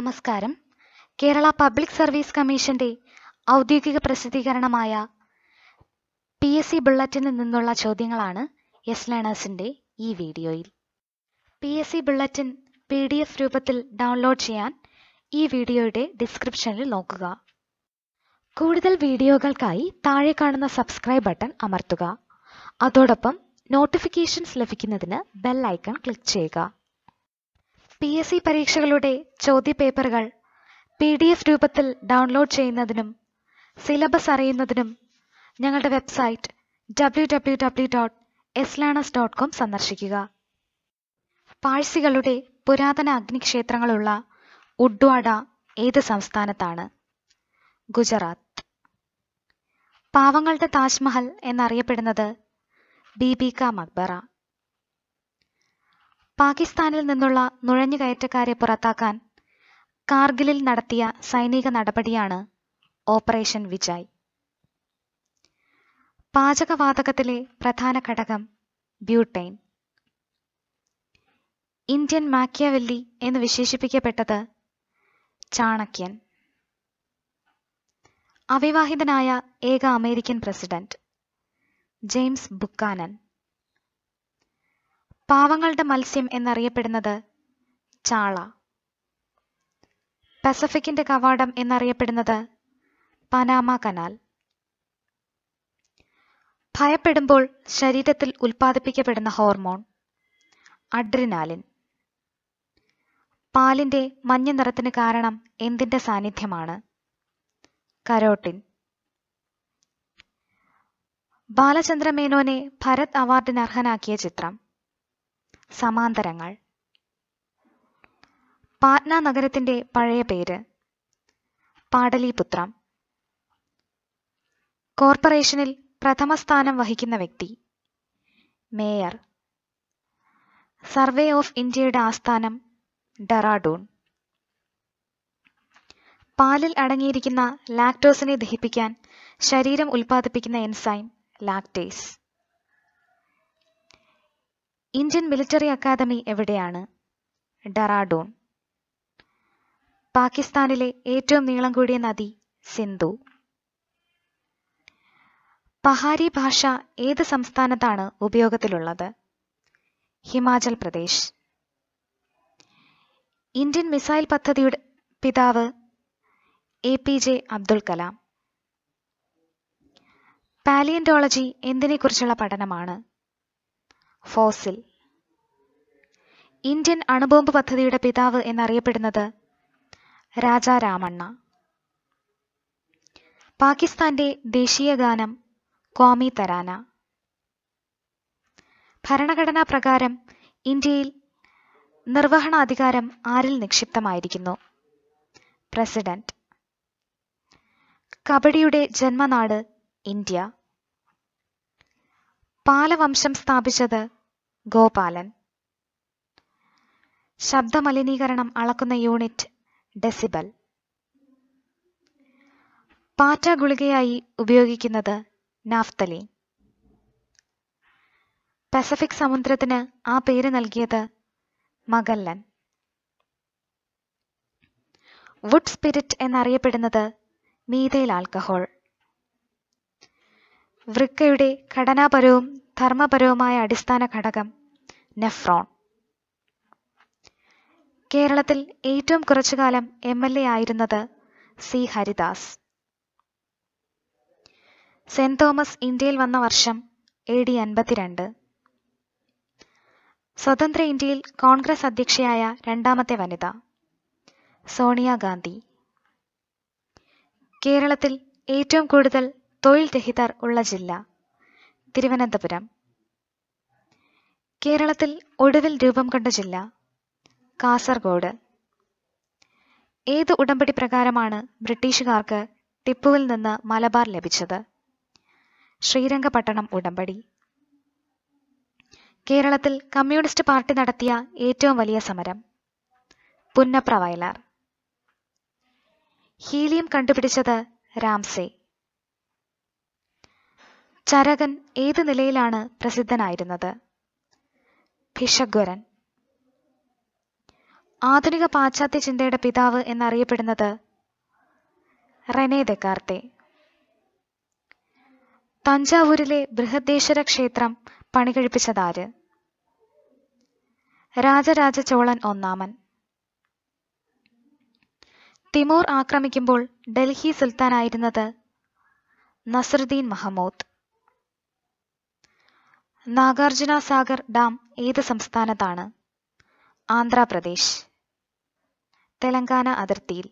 നമസ്കാരം Kerala public service കമ്മീഷന്റെ ഔദ്യോഗിക പ്രസിദ്ധീകരണമായ പി എസ് സി ബുള്ളറ്റിനിൽ നിന്നുള്ള ചോദ്യങ്ങളാണ് എസ് ലേണേഴ്സിന്റെ ഈ വീഡിയോയിൽ P S C bulletin P D F രൂപത്തിൽ ഡൗൺലോഡ് ചെയ്യാൻ ഈ വീഡിയോയുടെ ഡിസ്ക്രിപ്ഷനിൽ നോക്കുക കൂടുതൽ വീഡിയോകൾക്കായി താഴെ കാണുന്ന സബ്സ്ക്രൈബ് ബട്ടൺ അമർത്തുക അതോടൊപ്പം നോട്ടിഫിക്കേഷൻസ് ലഭിക്കുന്നതിന് ബെൽ ഐക്കൺ ക്ലിക്ക് ചെയ്യുക പി എസ് സി പരീക്ഷകളുടെ ചോദ്യപേപ്പറുകൾ പി ഡി എഫ് രൂപത്തിൽ ഡൗൺലോഡ് ചെയ്യുന്നതിനും സിലബസ് അറിയുന്നതിനും ഞങ്ങളുടെ website W W W dot learners dot com സന്ദർശിക്കുക പാഴ്സികളുടെ പുരാതന അഗ്നിക്ഷേത്രങ്ങളുള്ള ഉഡ്വാഡ ഏത് സംസ്ഥാനത്താണ് ഗുജറാത്ത് പാവങ്ങളുടെ താജ്മഹൽ എന്നറിയപ്പെടുന്നത് ബീബി ക മക്ബറ പാകിസ്ഥാനിൽ നിന്നുള്ള നുഴഞ്ഞുകയറ്റക്കാരെ പുറത്താക്കാൻ കാർഗിലിൽ നടത്തിയ സൈനിക നടപടിയാണ് ഓപ്പറേഷൻ വിജയ് പാചകവാതകത്തിലെ പ്രധാന ഘടകം ബ്യൂട്ടൈൻ ഇന്ത്യൻ മാക്കിയവെല്ലി എന്ന് വിശേഷിപ്പിക്കപ്പെട്ടത് ചാണക്യൻ അവിവാഹിതനായ ഏക അമേരിക്കൻ പ്രസിഡന്റ് ജെയിംസ് ബുക്കാനൻ പാവങ്ങളുടെ മത്സ്യം എന്നറിയപ്പെടുന്നത് ചാള പസഫിക്കിന്റെ കവാടം എന്നറിയപ്പെടുന്നത് പനാമ കനാൽ ഭയപ്പെടുമ്പോൾ ശരീരത്തിൽ ഉൽപ്പാദിപ്പിക്കപ്പെടുന്ന ഹോർമോൺ അഡ്രിനാലിൻ പാലിന്റെ മഞ്ഞ നിറത്തിന് കാരണം എന്തിന്റെ സാന്നിധ്യമാണ് കരോട്ടിൻ ബാലചന്ദ്ര മേനോനെ ഭരത് അവാർഡിന് അർഹനാക്കിയ ചിത്രം സമാന്തരങ്ങൾ പാറ്റ്ന നഗരത്തിന്റെ പഴയ പേര് പാടലീപുത്രം കോർപ്പറേഷനിൽ പ്രഥമ സ്ഥാനം വഹിക്കുന്ന വ്യക്തി മേയർ സർവേ ഓഫ് ഇന്ത്യയുടെ ആസ്ഥാനം ഡെറാഡൂൺ പാലിൽ അടങ്ങിയിരിക്കുന്ന ലാക്ടോസിനെ ദഹിപ്പിക്കാൻ ശരീരം ഉൽപ്പാദിപ്പിക്കുന്ന enzyme lactase Indian military academy എവിടെയാണ് ഡറാഡൂൺ പാകിസ്ഥാനിലെ ഏറ്റവും നീളം കൂടിയ നദി സിന്ധു പഹാരി ഭാഷ ഏത് സംസ്ഥാനത്താണ് ഉപയോഗത്തിലുള്ളത് ഹിമാചൽ പ്രദേശ് ഇന്ത്യൻ മിസൈൽ പദ്ധതിയുടെ പിതാവ് A P J Abdul Kalam palaeontology എന്തിനെക്കുറിച്ചുള്ള പഠനമാണ് ഫോസിൽ ഇന്ത്യൻ അണുബോംബ് പദ്ധതിയുടെ പിതാവ് എന്നറിയപ്പെടുന്നത് രാജാ രാമണ്ണ പാകിസ്ഥാന്റെ ദേശീയ ഗാനം കോമി തരാന ഭരണഘടനാ പ്രകാരം ഇന്ത്യയിൽ നിർവഹണാധികാരം ആരിൽ നിക്ഷിപ്തമായിരിക്കുന്നു പ്രസിഡന്റ് കബഡിയുടെ ജന്മനാട് ഇന്ത്യ പാലവംശം സ്ഥാപിച്ചത് ഗോപാലൻ ശബ്ദമലിനീകരണം അളക്കുന്ന യൂണിറ്റ് ഡെസിബൽ പാറ്റ ഗുളികയായി ഉപയോഗിക്കുന്നത് നാഫ്തലി പസഫിക് സമുദ്രത്തിന് ആ പേര് നൽകിയത് മഗല്ലൻ വുഡ് സ്പിരിറ്റ് എന്നറിയപ്പെടുന്നത് മീതയിൽ ആൽക്കഹോൾ വൃക്കയുടെ ഘടനാപരവും ധർമ്മപരവുമായ അടിസ്ഥാന ഘടകം നെഫ്രോൺ കേരളത്തിൽ ഏറ്റവും കാലം എം എൽ എ ആയിരുന്നത് സി ഹരിദാസ് സെന്റ് തോമസ് ഇന്ത്യയിൽ വന്ന വർഷം എ ഡി അൻപത്തിരണ്ട് സ്വതന്ത്ര ഇന്ത്യയിൽ കോൺഗ്രസ് അധ്യക്ഷയായ രണ്ടാമത്തെ വനിത സോണിയാഗാന്ധി കേരളത്തിൽ ഏറ്റവും കൂടുതൽ തൊഴിൽ രഹിതർ ഉള്ള ജില്ല തിരുവനന്തപുരം കേരളത്തിൽ ഒടുവിൽ രൂപം കണ്ട ജില്ല കാസർഗോഡ് ഏത് ഉടമ്പടി പ്രകാരമാണ് ബ്രിട്ടീഷുകാർക്ക് ടിപ്പുവിൽ നിന്ന് മലബാർ ലഭിച്ചത് ശ്രീരംഗപട്ടണം ഉടമ്പടി കേരളത്തിൽ കമ്മ്യൂണിസ്റ്റ് പാർട്ടി നടത്തിയ ഏറ്റവും വലിയ സമരം പുന്നപ്ര വയലാർ ഹീലിയം കണ്ടുപിടിച്ചത് രാംസേ ചരകൻ ഏത് നിലയിലാണ് പ്രസിദ്ധനായിരുന്നത് ഭിഷഗ്വരൻ ആധുനിക പാശ്ചാത്യ ചിന്തയുടെ പിതാവ് എന്നറിയപ്പെടുന്നത് റെനെ ദക്കാർത്തെ തഞ്ചാവൂരിലെ ബൃഹദ്ദേശ്വര ക്ഷേത്രം പണികഴിപ്പിച്ചതാര് രാജരാജ ചോളൻ ഒന്നാമൻ തിമൂർ ആക്രമിക്കുമ്പോൾ ഡൽഹി സുൽത്താനായിരുന്നത് നസറുദ്ദീൻ മഹമ്മൂദ് നാഗാർജുന സാഗർ ഡാം ഏത് സംസ്ഥാനത്താണ് ആന്ധ്രാപ്രദേശ് തെലങ്കാന അതിർത്തിയിൽ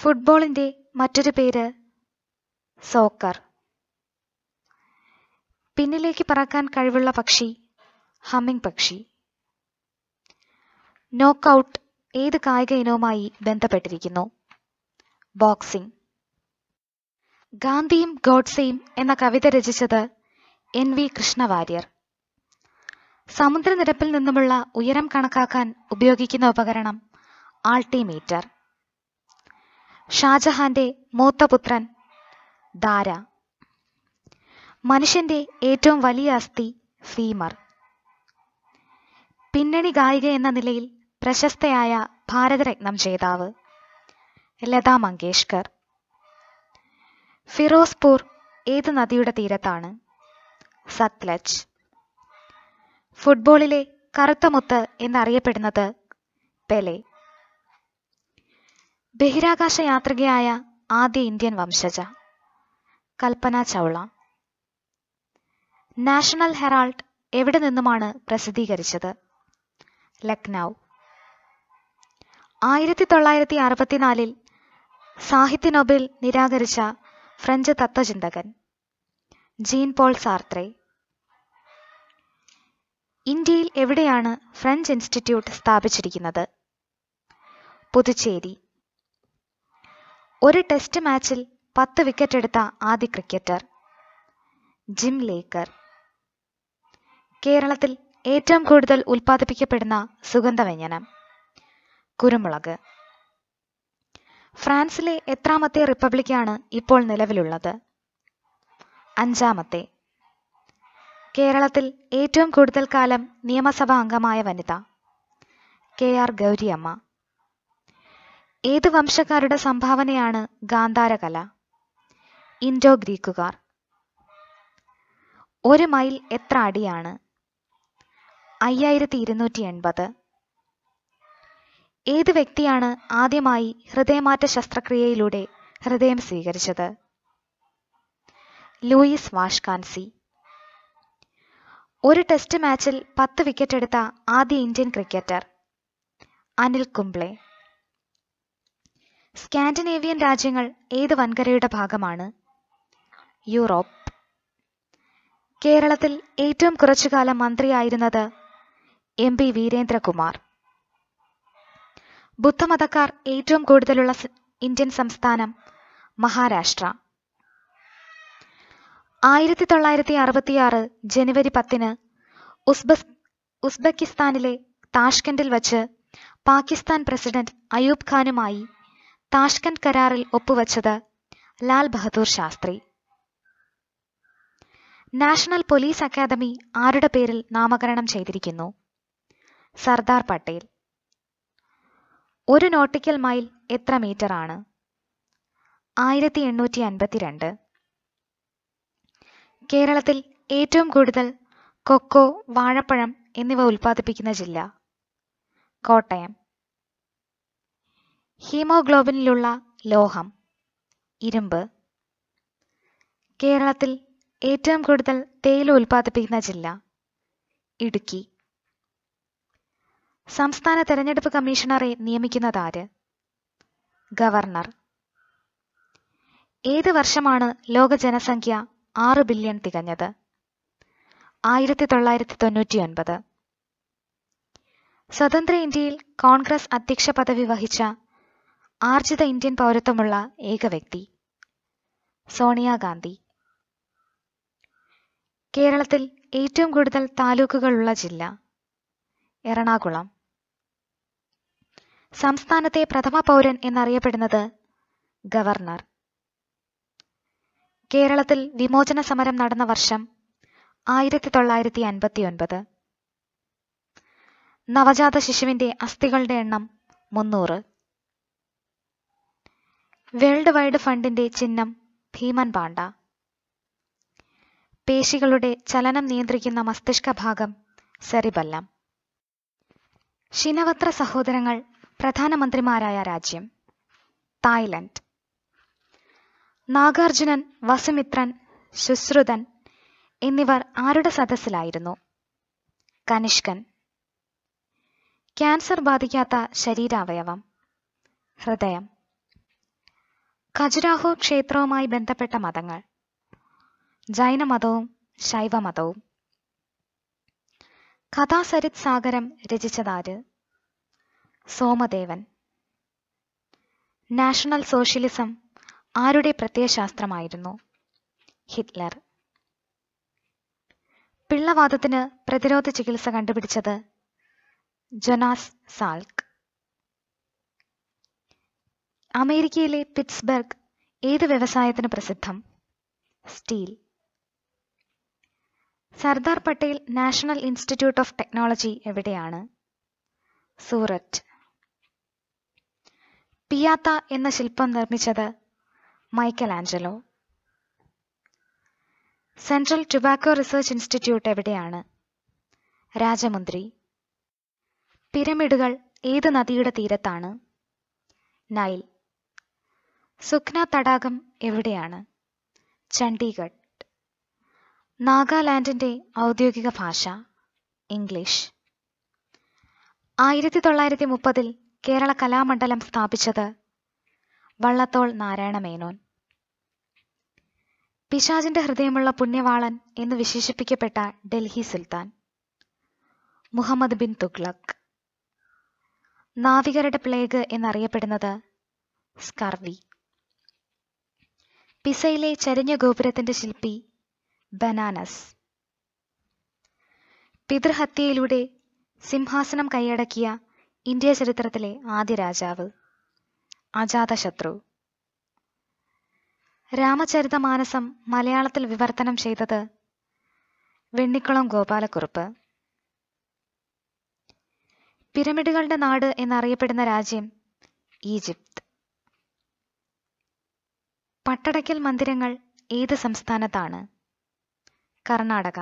ഫുട്ബോളിന്റെ മറ്റൊരു പേര് സോക്കർ പിന്നിലേക്ക് പറക്കാൻ കഴിവുള്ള പക്ഷി ഹമ്മിങ് പക്ഷി നോക്കൗട്ട് ഏത് കായിക ഇനവുമായി ബന്ധപ്പെട്ടിരിക്കുന്നു ബോക്സിംഗ് ഗാന്ധിയും ഗോഡ്സെയും എന്ന കവിത രചിച്ചത് എൻ വി കൃഷ്ണവാര്യർ സമുദ്രനിരപ്പിൽ നിന്നുമുള്ള ഉയരം കണക്കാക്കാൻ ഉപയോഗിക്കുന്ന ഉപകരണം ആൾട്ടിമീറ്റർ ഷാജഹാന്റെ മൂത്തപുത്രൻ ദാര മനുഷ്യന്റെ ഏറ്റവും വലിയ അസ്ഥി ഫീമർ പിന്നണി ഗായിക എന്ന നിലയിൽ പ്രശസ്തയായ ഭാരതരത്നം ജേതാവ് ലതാ മങ്കേഷ്കർ ഫിറോസ്പൂർ ഏത് നദിയുടെ തീരത്താണ് സത്ലജ് ഫുട്ബോളിലെ കറുത്ത മുത്ത് എന്നറിയപ്പെടുന്നത് പെലെ ബഹിരാകാശ യാത്രികയായ ആദ്യ ഇന്ത്യൻ വംശജ കൽപ്പന ചൗള നാഷണൽ ഹെറാൾഡ് എവിടെ നിന്നുമാണ് പ്രസിദ്ധീകരിച്ചത് ലക്നൗ ആയിരത്തി തൊള്ളായിരത്തി അറുപത്തിനാലിൽ സാഹിത്യ നൊബേൽ നിരാകരിച്ച ഫ്രഞ്ച് തത്വചിന്തകൻ ജീൻ പോൾ സാർത്രെ ഇന്ത്യയിൽ എവിടെയാണ് ഫ്രഞ്ച് ഇൻസ്റ്റിറ്റ്യൂട്ട് സ്ഥാപിച്ചിരിക്കുന്നത് പുതുച്ചേരി ഒരു ടെസ്റ്റ് മാച്ചിൽ പത്ത് വിക്കറ്റ് എടുത്ത ആദ്യ ക്രിക്കറ്റർ ജിം ലേക്കർ കേരളത്തിൽ ഏറ്റവും കൂടുതൽ ഉൽപ്പാദിപ്പിക്കപ്പെടുന്ന സുഗന്ധവ്യഞ്ജനം കുരുമുളക് ഫ്രാൻസിലെ എത്രാമത്തെ റിപ്പബ്ലിക്കാണ് ഇപ്പോൾ നിലവിലുള്ളത് അഞ്ചാമത്തെ കേരളത്തിൽ ഏറ്റവും കൂടുതൽ കാലം നിയമസഭാ അംഗമായ വനിത കെ ആർ ഗൗരിയമ്മ ഏത് വംശക്കാരുടെ സംഭാവനയാണ് ഗാന്ധാരകല ഇൻഡോ ഗ്രീക്കുകാർ ഒരു മൈൽ എത്ര അടിയാണ് അയ്യായിരത്തി ഇരുന്നൂറ്റി എൺപത് ഏത് വ്യക്തിയാണ് ആദ്യമായി ഹൃദയമാറ്റ ശസ്ത്രക്രിയയിലൂടെ ഹൃദയം സ്വീകരിച്ചത് ലൂയിസ് വാഷ്കാൻസി ഒരു ടെസ്റ്റ് മാച്ചിൽ പത്ത് വിക്കറ്റ് എടുത്ത ആദ്യ Indian cricketer Anil Kumble Scandinavian രാജ്യങ്ങൾ ഏത് വൻകരയുടെ ഭാഗമാണ് യൂറോപ്പ് കേരളത്തിൽ ഏറ്റവും കുറച്ചു കാലം മന്ത്രിയായിരുന്നത് എം പി വീരേന്ദ്രകുമാർ ബുദ്ധമതക്കാർ ഏറ്റവും കൂടുതലുള്ള ഇന്ത്യൻ സംസ്ഥാനം മഹാരാഷ്ട്ര ആയിരത്തി തൊള്ളായിരത്തി അറുപത്തിയാറ് ജനുവരി പത്തിന് ഉസ്ബസ് ഉസ്ബെക്കിസ്ഥാനിലെ താഷ്കൻഡിൽ വച്ച് പാകിസ്ഥാൻ പ്രസിഡന്റ് അയൂബ് ഖാനുമായി താഷ്കൻഡ് കരാറിൽ ഒപ്പുവച്ചത് Lal Bahadur Shastri National Police Academy ആരുടെ പേരിൽ നാമകരണം ചെയ്തിരിക്കുന്നു സർദാർ പട്ടേൽ ഒരു നോട്ടിക്കൽ മൈൽ എത്ര മീറ്റർ ആണ് ആയിരത്തി എണ്ണൂറ്റി അൻപത്തിരണ്ട് കേരളത്തിൽ ഏറ്റവും കൂടുതൽ കൊക്കോ വാഴപ്പഴം എന്നിവ ഉൽപ്പാദിപ്പിക്കുന്ന ജില്ല കോട്ടയം ഹീമോഗ്ലോബിനിലുള്ള ലോഹം ഇരുമ്പ് കേരളത്തിൽ ഏറ്റവും കൂടുതൽ തേയില ഉൽപ്പാദിപ്പിക്കുന്ന ജില്ല ഇടുക്കി സംസ്ഥാന തെരഞ്ഞെടുപ്പ് കമ്മീഷണറെ നിയമിക്കുന്നത് ആര് ഗവർണർ ഏത് വർഷമാണ് ലോക ജനസംഖ്യ ആറ് ബില്യൺ തികഞ്ഞത് ആയിരത്തി തൊള്ളായിരത്തി ഒൻപത് സ്വതന്ത്ര ഇന്ത്യയിൽ കോൺഗ്രസ് അധ്യക്ഷ പദവി വഹിച്ച ആർജിത ഇന്ത്യൻ പൗരത്വമുള്ള ഏക വ്യക്തി സോണിയാഗാന്ധി കേരളത്തിൽ ഏറ്റവും കൂടുതൽ താലൂക്കുകളുള്ള ജില്ല എറണാകുളം സംസ്ഥാനത്തെ പ്രഥമ പൗരൻ എന്നറിയപ്പെടുന്നത് ഗവർണർ കേരളത്തിൽ വിമോചന സമരം നടന്ന വർഷം ആയിരത്തി തൊള്ളായിരത്തി ഒൻപത് നവജാത ശിശുവിന്റെ അസ്ഥികളുടെ എണ്ണം മുന്നൂറ് വേൾഡ് വൈഡ് ഫണ്ടിന്റെ ചിഹ്നം ഭീമൻ പാണ്ഡ പേശികളുടെ ചലനം നിയന്ത്രിക്കുന്ന മസ്തിഷ്ക ഭാഗം സെറിബല്ലം ശിനവത്ര സഹോദരങ്ങൾ പ്രധാനമന്ത്രിമാരായ രാജ്യം തായ്ലൻഡ് നാഗാർജുനൻ വസുമിത്രൻ ശുശ്രുതൻ എന്നിവർ ആരുടെ സദസ്സിലായിരുന്നു കനിഷ്കൻ ക്യാൻസർ ബാധിക്കാത്ത ശരീരാവയവം ഹൃദയം ഖജുരാഹോ ക്ഷേത്രവുമായി ബന്ധപ്പെട്ട മതങ്ങൾ ജൈനമതവും ശൈവമതവും കഥാസരിത് സാഗരം രചിച്ചതാര് സോമദേവൻ നാഷണൽ സോഷ്യലിസം ആരുടെ പ്രത്യയശാസ്ത്രമായിരുന്നു ഹിറ്റ്ലർ പിള്ളവാദത്തിന് പ്രതിരോധ ചികിത്സ കണ്ടുപിടിച്ചത് ജൊനാസ് സാൽക്ക് അമേരിക്കയിലെ പിറ്റ്സ്ബർഗ് ഏത് വ്യവസായത്തിന് പ്രസിദ്ധം steel Sardar Patel National Institute of Technology എവിടെയാണ് സൂററ്റ് പിയാത്ത എന്ന ശില്പം നിർമ്മിച്ചത് Michelangelo Central Tobacco Research Institute എവിടെയാണ് രാജമന്ത്രി പിരമിഡുകൾ ഏത് നദിയുടെ തീരത്താണ് നൈൽ സുഖ്ന തടാകം എവിടെയാണ് ചണ്ഡീഗഡ് നാഗാലാൻഡിന്റെ ഔദ്യോഗിക ഭാഷ ഇംഗ്ലീഷ് ആയിരത്തി തൊള്ളായിരത്തി മുപ്പതിൽ കേരള കലാമണ്ഡലം സ്ഥാപിച്ചത് വള്ളത്തോൾ നാരായണ മേനോൻ പിശാജിന്റെ ഹൃദയമുള്ള പുണ്യവാളൻ എന്ന് വിശേഷിപ്പിക്കപ്പെട്ട ഡൽഹി സുൽത്താൻ മുഹമ്മദ് ബിൻ തുഗ്ലക് നാവികരുടെ പ്ലേഗ് എന്നറിയപ്പെടുന്നത് സ്കർവി പിസയിലെ ചരിഞ്ഞ ഗോപുരത്തിന്റെ ശില്പി ബനാനസ് പിതൃഹത്യയിലൂടെ സിംഹാസനം കൈയടക്കിയ ഇന്ത്യ ചരിത്രത്തിലെ ആദ്യ രാജാവ് അജാതശത്രു രാമചരിതമാനസം മലയാളത്തിൽ വിവർത്തനം ചെയ്തത് വെണ്ണിക്കുളം ഗോപാലക്കുറുപ്പ് പിരമിഡുകളുടെ നാട് എന്നറിയപ്പെടുന്ന രാജ്യം ഈജിപ്ത് പട്ടടയ്ക്കൽ മന്ദിരങ്ങൾ ഏത് സംസ്ഥാനത്താണ് കർണാടക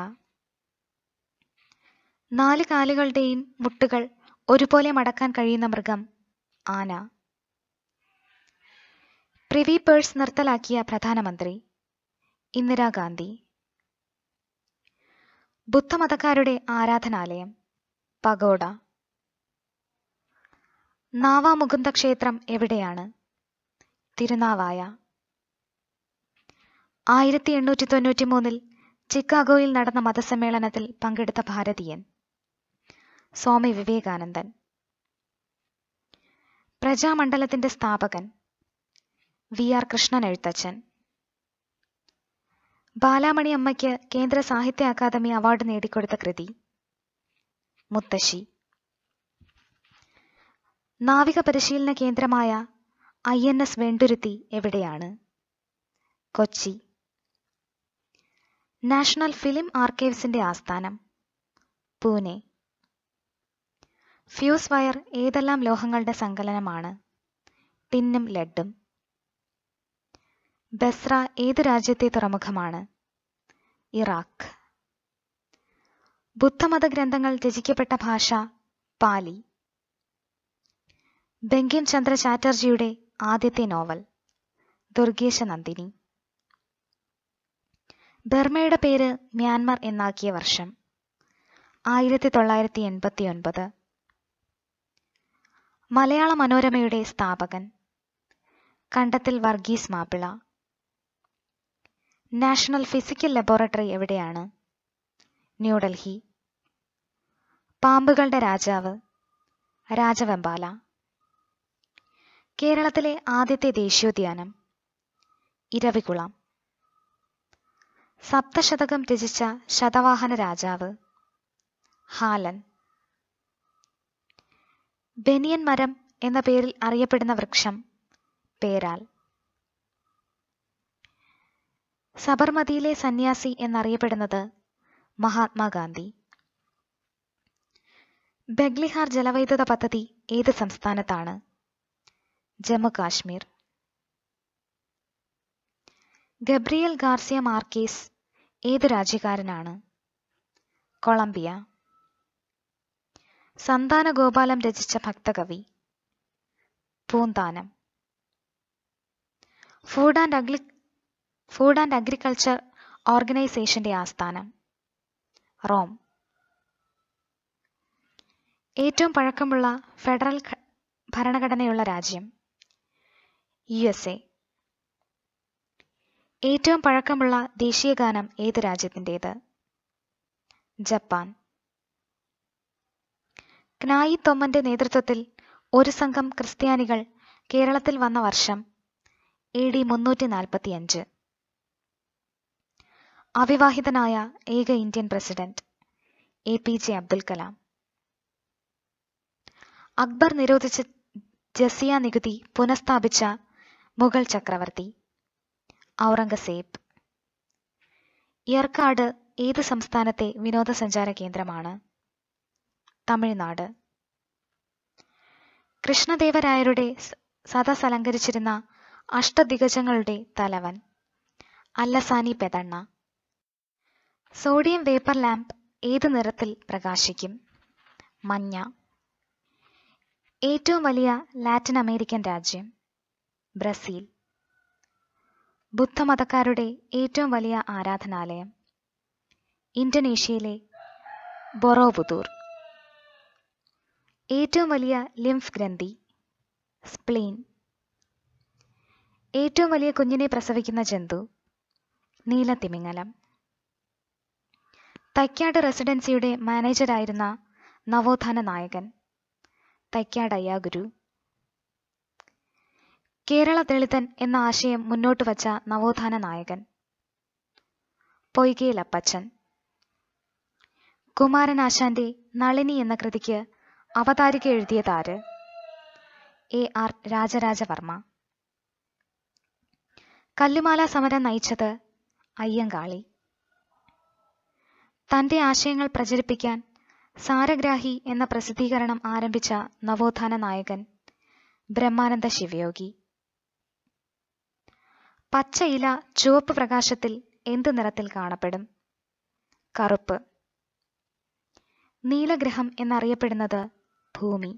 നാല് കാലുകളുടെയും മുട്ടുകൾ ഒരുപോലെ മടക്കാൻ കഴിയുന്ന മൃഗം ആന പ്രിവി പേഴ്സ് നിർത്തലാക്കിയ പ്രധാനമന്ത്രി ഇന്ദിരാഗാന്ധി ബുദ്ധമതക്കാരുടെ ആരാധനാലയം പഗോഡ നാവാമുകുന്ദ ക്ഷേത്രം എവിടെയാണ് തിരുനാവായ ആയിരത്തി എണ്ണൂറ്റി തൊണ്ണൂറ്റി മൂന്നിൽ ചിക്കാഗോയിൽ നടന്ന മതസമ്മേളനത്തിൽ പങ്കെടുത്ത ഭാരതീയൻ സ്വാമി വിവേകാനന്ദൻ പ്രജാമണ്ഡലത്തിൻ്റെ സ്ഥാപകൻ വി ആർ കൃഷ്ണൻ എഴുത്തച്ഛൻ ബാലാമണി അമ്മയ്ക്ക് കേന്ദ്ര സാഹിത്യ അക്കാദമി അവാർഡ് നേടിക്കൊടുത്ത കൃതി മുത്തശ്ശി നാവിക പരിശീലന കേന്ദ്രമായ ഐ എൻ എസ് വെണ്ടുരുത്തി എവിടെയാണ് കൊച്ചി നാഷണൽ ഫിലിം ആർക്കൈവ്സിന്റെ ആസ്ഥാനം പൂനെ ഫ്യൂസ് വയർ ഏതെല്ലാം ലോഹങ്ങളുടെ സങ്കലനമാണ് ടിന്നും ലെഡും ബസ്ര ഏത് രാജ്യത്തെ തുറമുഖമാണ് ഇറാഖ് ബുദ്ധമത ഗ്രന്ഥങ്ങൾ രചിക്കപ്പെട്ട ഭാഷ പാലി ബങ്കിം ചന്ദ്ര ചാറ്റർജിയുടെ ആദ്യത്തെ നോവൽ ദുർഗേശ നന്ദിനി ബർമയുടെ പേര് മ്യാൻമർ എന്നാക്കിയ വർഷം ആയിരത്തി തൊള്ളായിരത്തി എൺപത്തി ഒൻപത് മലയാള മനോരമയുടെ സ്ഥാപകൻ Kandathil Varghese Mappila National Physical Laboratory എവിടെയാണ് ന്യൂഡൽഹി പാമ്പുകളുടെ രാജാവ് രാജവെമ്പാല കേരളത്തിലെ ആദ്യത്തെ ദേശീയോദ്യാനം ഇരവികുളം സപ്തശതകം രചിച്ച ശതവാഹന രാജാവ് ഹാലൻ ബനിയൻ മരം എന്ന പേരിൽ അറിയപ്പെടുന്ന വൃക്ഷം പേരാൽ സബർമതിയിലെ സന്യാസി എന്നറിയപ്പെടുന്നത് മഹാത്മാഗാന്ധി ബഗ്ലിഹാർ ജലവൈദ്യുത പദ്ധതി ഏത് സംസ്ഥാനത്താണ് Jammu Kashmir Gabriel Garcia Marquez ഏത് രാജ്യക്കാരനാണ് കൊളംബിയ സന്താന ഗോപാലം രചിച്ച ഭക്തകവി Poonthanam Food and Agri Food and Agriculture ഓർഗനൈസേഷന്റെ ആസ്ഥാനം റോം ഏറ്റവും പഴക്കമുള്ള ഫെഡറൽ ഭരണഘടനയുള്ള രാജ്യം യു എസ് എ ഏറ്റവും പഴക്കമുള്ള ദേശീയ ഗാനം ഏത് രാജ്യത്തിൻ്റേത് ജപ്പാൻ ക്നായി തൊമ്മന്റെ നേതൃത്വത്തിൽ ഒരു സംഘം ക്രിസ്ത്യാനികൾ കേരളത്തിൽ വന്ന വർഷം എ ഡി മുന്നൂറ്റി നാൽപ്പത്തിയഞ്ച് അവിവാഹിതനായ ഏക Indian president A P J Abdul Kalam Akbar നിരോധിച്ച ജസിയ നികുതി പുനഃസ്ഥാപിച്ച മുഗൾ ചക്രവർത്തി ഔറംഗസേബ് ഏർക്കാട് ഏത് സംസ്ഥാനത്തെ വിനോദസഞ്ചാര കേന്ദ്രമാണ് തമിഴ്നാട് കൃഷ്ണദേവരായരുടെ സദസ് അലങ്കരിച്ചിരുന്ന അഷ്ടദിഗജങ്ങളുടെ തലവൻ Allasani Peddana sodium vapour lamp ഏത് നിറത്തിൽ പ്രകാശിക്കും മഞ്ഞ ഏറ്റവും വലിയ ലാറ്റിൻ അമേരിക്കൻ രാജ്യം ബ്രസീൽ ബുദ്ധമതക്കാരുടെ ഏറ്റവും വലിയ ആരാധനാലയം ഇന്തോനേഷ്യയിലെ ബൊറോബുദൂർ ഏറ്റവും വലിയ ലിംഫ് ഗ്രന്ഥി സ്പ്ലീൻ ഏറ്റവും വലിയ കുഞ്ഞിനെ പ്രസവിക്കുന്ന ജന്തു നീലത്തിമിങ്ങലം തൈക്കാട് റെസിഡൻസിയുടെ മാനേജരായിരുന്ന നവോത്ഥാന നായകൻ തൈക്കാട് അയ്യാഗുരു കേരള ദളിതൻ എന്ന ആശയം മുന്നോട്ട് വച്ച നവോത്ഥാന നായകൻ പൊയ്കയിൽ അപ്പച്ചൻ കുമാരനാശാന്റെ നളിനി എന്ന കൃതിക്ക് അവതാരിക എഴുതിയതാര് എ ആർ രാജരാജവർമ്മ കല്ലുമാല സമരം നയിച്ചത് അയ്യങ്കാളി തന്റെ ആശയങ്ങൾ പ്രചരിപ്പിക്കാൻ സാരഗ്രാഹി എന്ന പ്രസിദ്ധീകരണം ആരംഭിച്ച നവോത്ഥാന നായകൻ ബ്രഹ്മാനന്ദ ശിവയോഗി പച്ച ഇല ചുവപ്പ് പ്രകാശത്തിൽ എന്ത് നിറത്തിൽ കാണപ്പെടും കറുപ്പ് നീലഗ്രഹം എന്നറിയപ്പെടുന്നത് ഭൂമി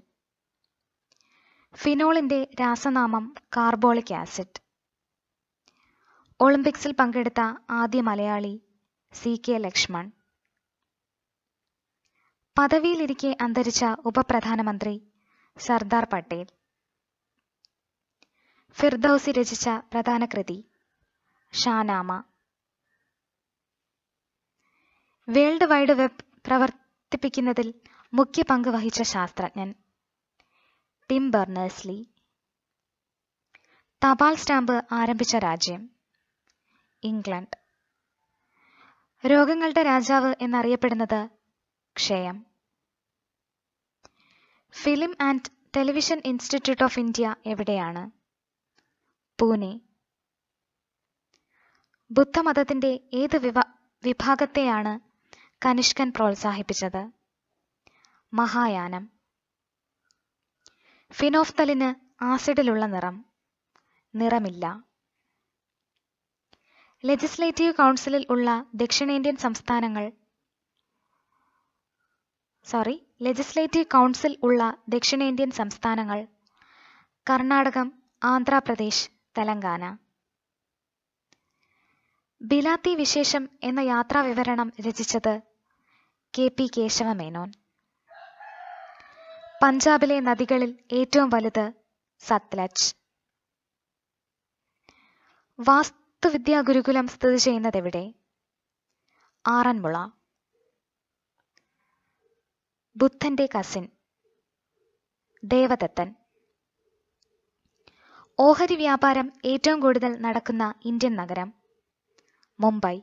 ഫിനോളിന്റെ രാസനാമം കാർബോളിക് ആസിഡ് ഒളിമ്പിക്സിൽ പങ്കെടുത്ത ആദ്യ മലയാളി സി കെ ലക്ഷ്മൺ പദവിയിലിരിക്കെ അന്തരിച്ച ഉപപ്രധാനമന്ത്രി സർദാർ പട്ടേൽ ഫിർദൌസി രചിച്ച പ്രധാന കൃതി ഷാനാമ വേൾഡ് വൈഡ് വെബ് പ്രവർത്തിപ്പിക്കുന്നതിൽ മുഖ്യ പങ്ക് വഹിച്ച ശാസ്ത്രജ്ഞൻ ടിം ബെർണേഴ്സ്ലി ലീ തപാൽ സ്റ്റാമ്പ് ആരംഭിച്ച രാജ്യം ഇംഗ്ലണ്ട് രോഗങ്ങളുടെ രാജാവ് എന്നറിയപ്പെടുന്നത് ക്ഷയം Film and Television Institute of India എവിടെയാണ് പൂനെ ബുദ്ധമതത്തിന്റെ ഏത് വിഭാഗത്തെയാണ് കനിഷ്കൻ പ്രോത്സാഹിപ്പിച്ചത് മഹായാനം ഫിനോഫ്തലിന് ആസിഡിലുള്ള നിറം നിറമില്ല ലെജിസ്ലേറ്റീവ് കൗൺസിലിൽ ഉള്ള ദക്ഷിണേന്ത്യൻ സംസ്ഥാനങ്ങൾ സോറി ലെജിസ്ലേറ്റീവ് കൗൺസിൽ ഉള്ള ദക്ഷിണേന്ത്യൻ സംസ്ഥാനങ്ങൾ കർണാടകം ആന്ധ്രാപ്രദേശ് തെലങ്കാന ബിലാത്തി വിശേഷം എന്ന യാത്രാവിവരണം രചിച്ചത് കെ പി കേശവമേനോൻ പഞ്ചാബിലെ നദികളിൽ ഏറ്റവും വലുത് സത്ലജ് വാസ്തുവിദ്യാ ഗുരുകുലം സ്ഥിതി ചെയ്യുന്നത് എവിടെ ആറന്മുള ബുദ്ധന്റെ കസിൻ ദേവദത്തൻ ഓഹരി വ്യാപാരം ഏറ്റവും കൂടുതൽ നടക്കുന്ന ഇന്ത്യൻ നഗരം മുംബൈ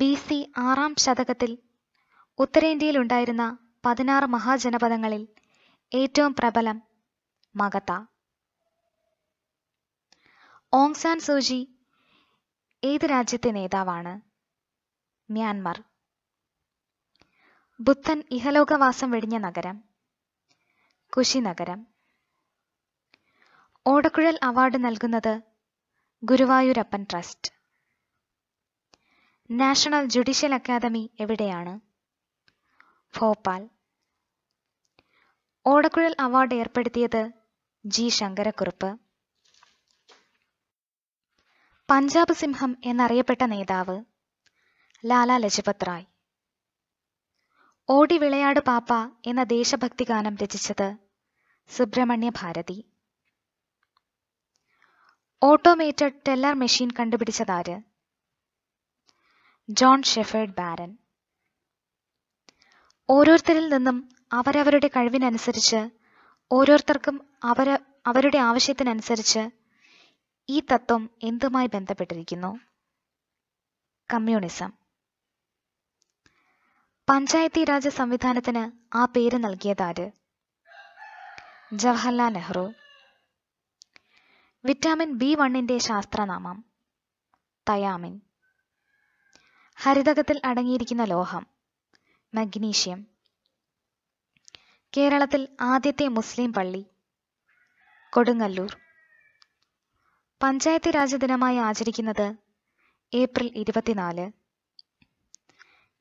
ബി സി ആറാം ശതകത്തിൽ ഉത്തരേന്ത്യയിൽ ഉണ്ടായിരുന്ന പതിനാറ് മഹാജനപദങ്ങളിൽ ഏറ്റവും പ്രബലം മഗത ഓങ് സാൻ സൂചി ഏത് രാജ്യത്തെ നേതാവാണ് മ്യാൻമർ ബുദ്ധൻ ഇഹലോകവാസം വെടിഞ്ഞ നഗരം കുശിനഗരം ഓടക്കുഴൽ അവാർഡ് നൽകുന്നത് Guruvayurappan Trust National Judicial Academy എവിടെയാണ് ഭോപ്പാൽ ഓടക്കുഴൽ അവാർഡ് ഏർപ്പെടുത്തിയത് ജി ശങ്കരക്കുറുപ്പ് പഞ്ചാബ് സിംഹം എന്നറിയപ്പെട്ട നേതാവ് ലാലാ ലജപത് റായ് ഓടി വിളയാട് പാപ്പ എന്ന ദേശഭക്തി ഗാനം രചിച്ചത് Subramania Bharathi automated teller machine കണ്ടുപിടിച്ചതാര് ജോൺ ഷെഫേർഡ് ബാരൻ ഓരോരുത്തരിൽ നിന്നും അവരവരുടെ കഴിവിനനുസരിച്ച് ഓരോരുത്തർക്കും അവര അവരുടെ ആവശ്യത്തിനനുസരിച്ച് ഈ തത്വം എന്തുമായി ബന്ധപ്പെട്ടിരിക്കുന്നു കമ്മ്യൂണിസം പഞ്ചായത്തി രാജ് സംവിധാനത്തിന് ആ പേര് നൽകിയതാര് ജവഹർലാൽ നെഹ്റു വിറ്റാമിൻ ബി വണ്ണിന്റെ ശാസ്ത്രനാമം തയാമിൻ ഹരിതകത്തിൽ അടങ്ങിയിരിക്കുന്ന ലോഹം മഗ്നീഷ്യം കേരളത്തിൽ ആദ്യത്തെ മുസ്ലിം പള്ളി കൊടുങ്ങല്ലൂർ പഞ്ചായത്ത് രാജ ദിനമായി ആചരിക്കുന്നത് ഏപ്രിൽ ഇരുപത്തിനാല്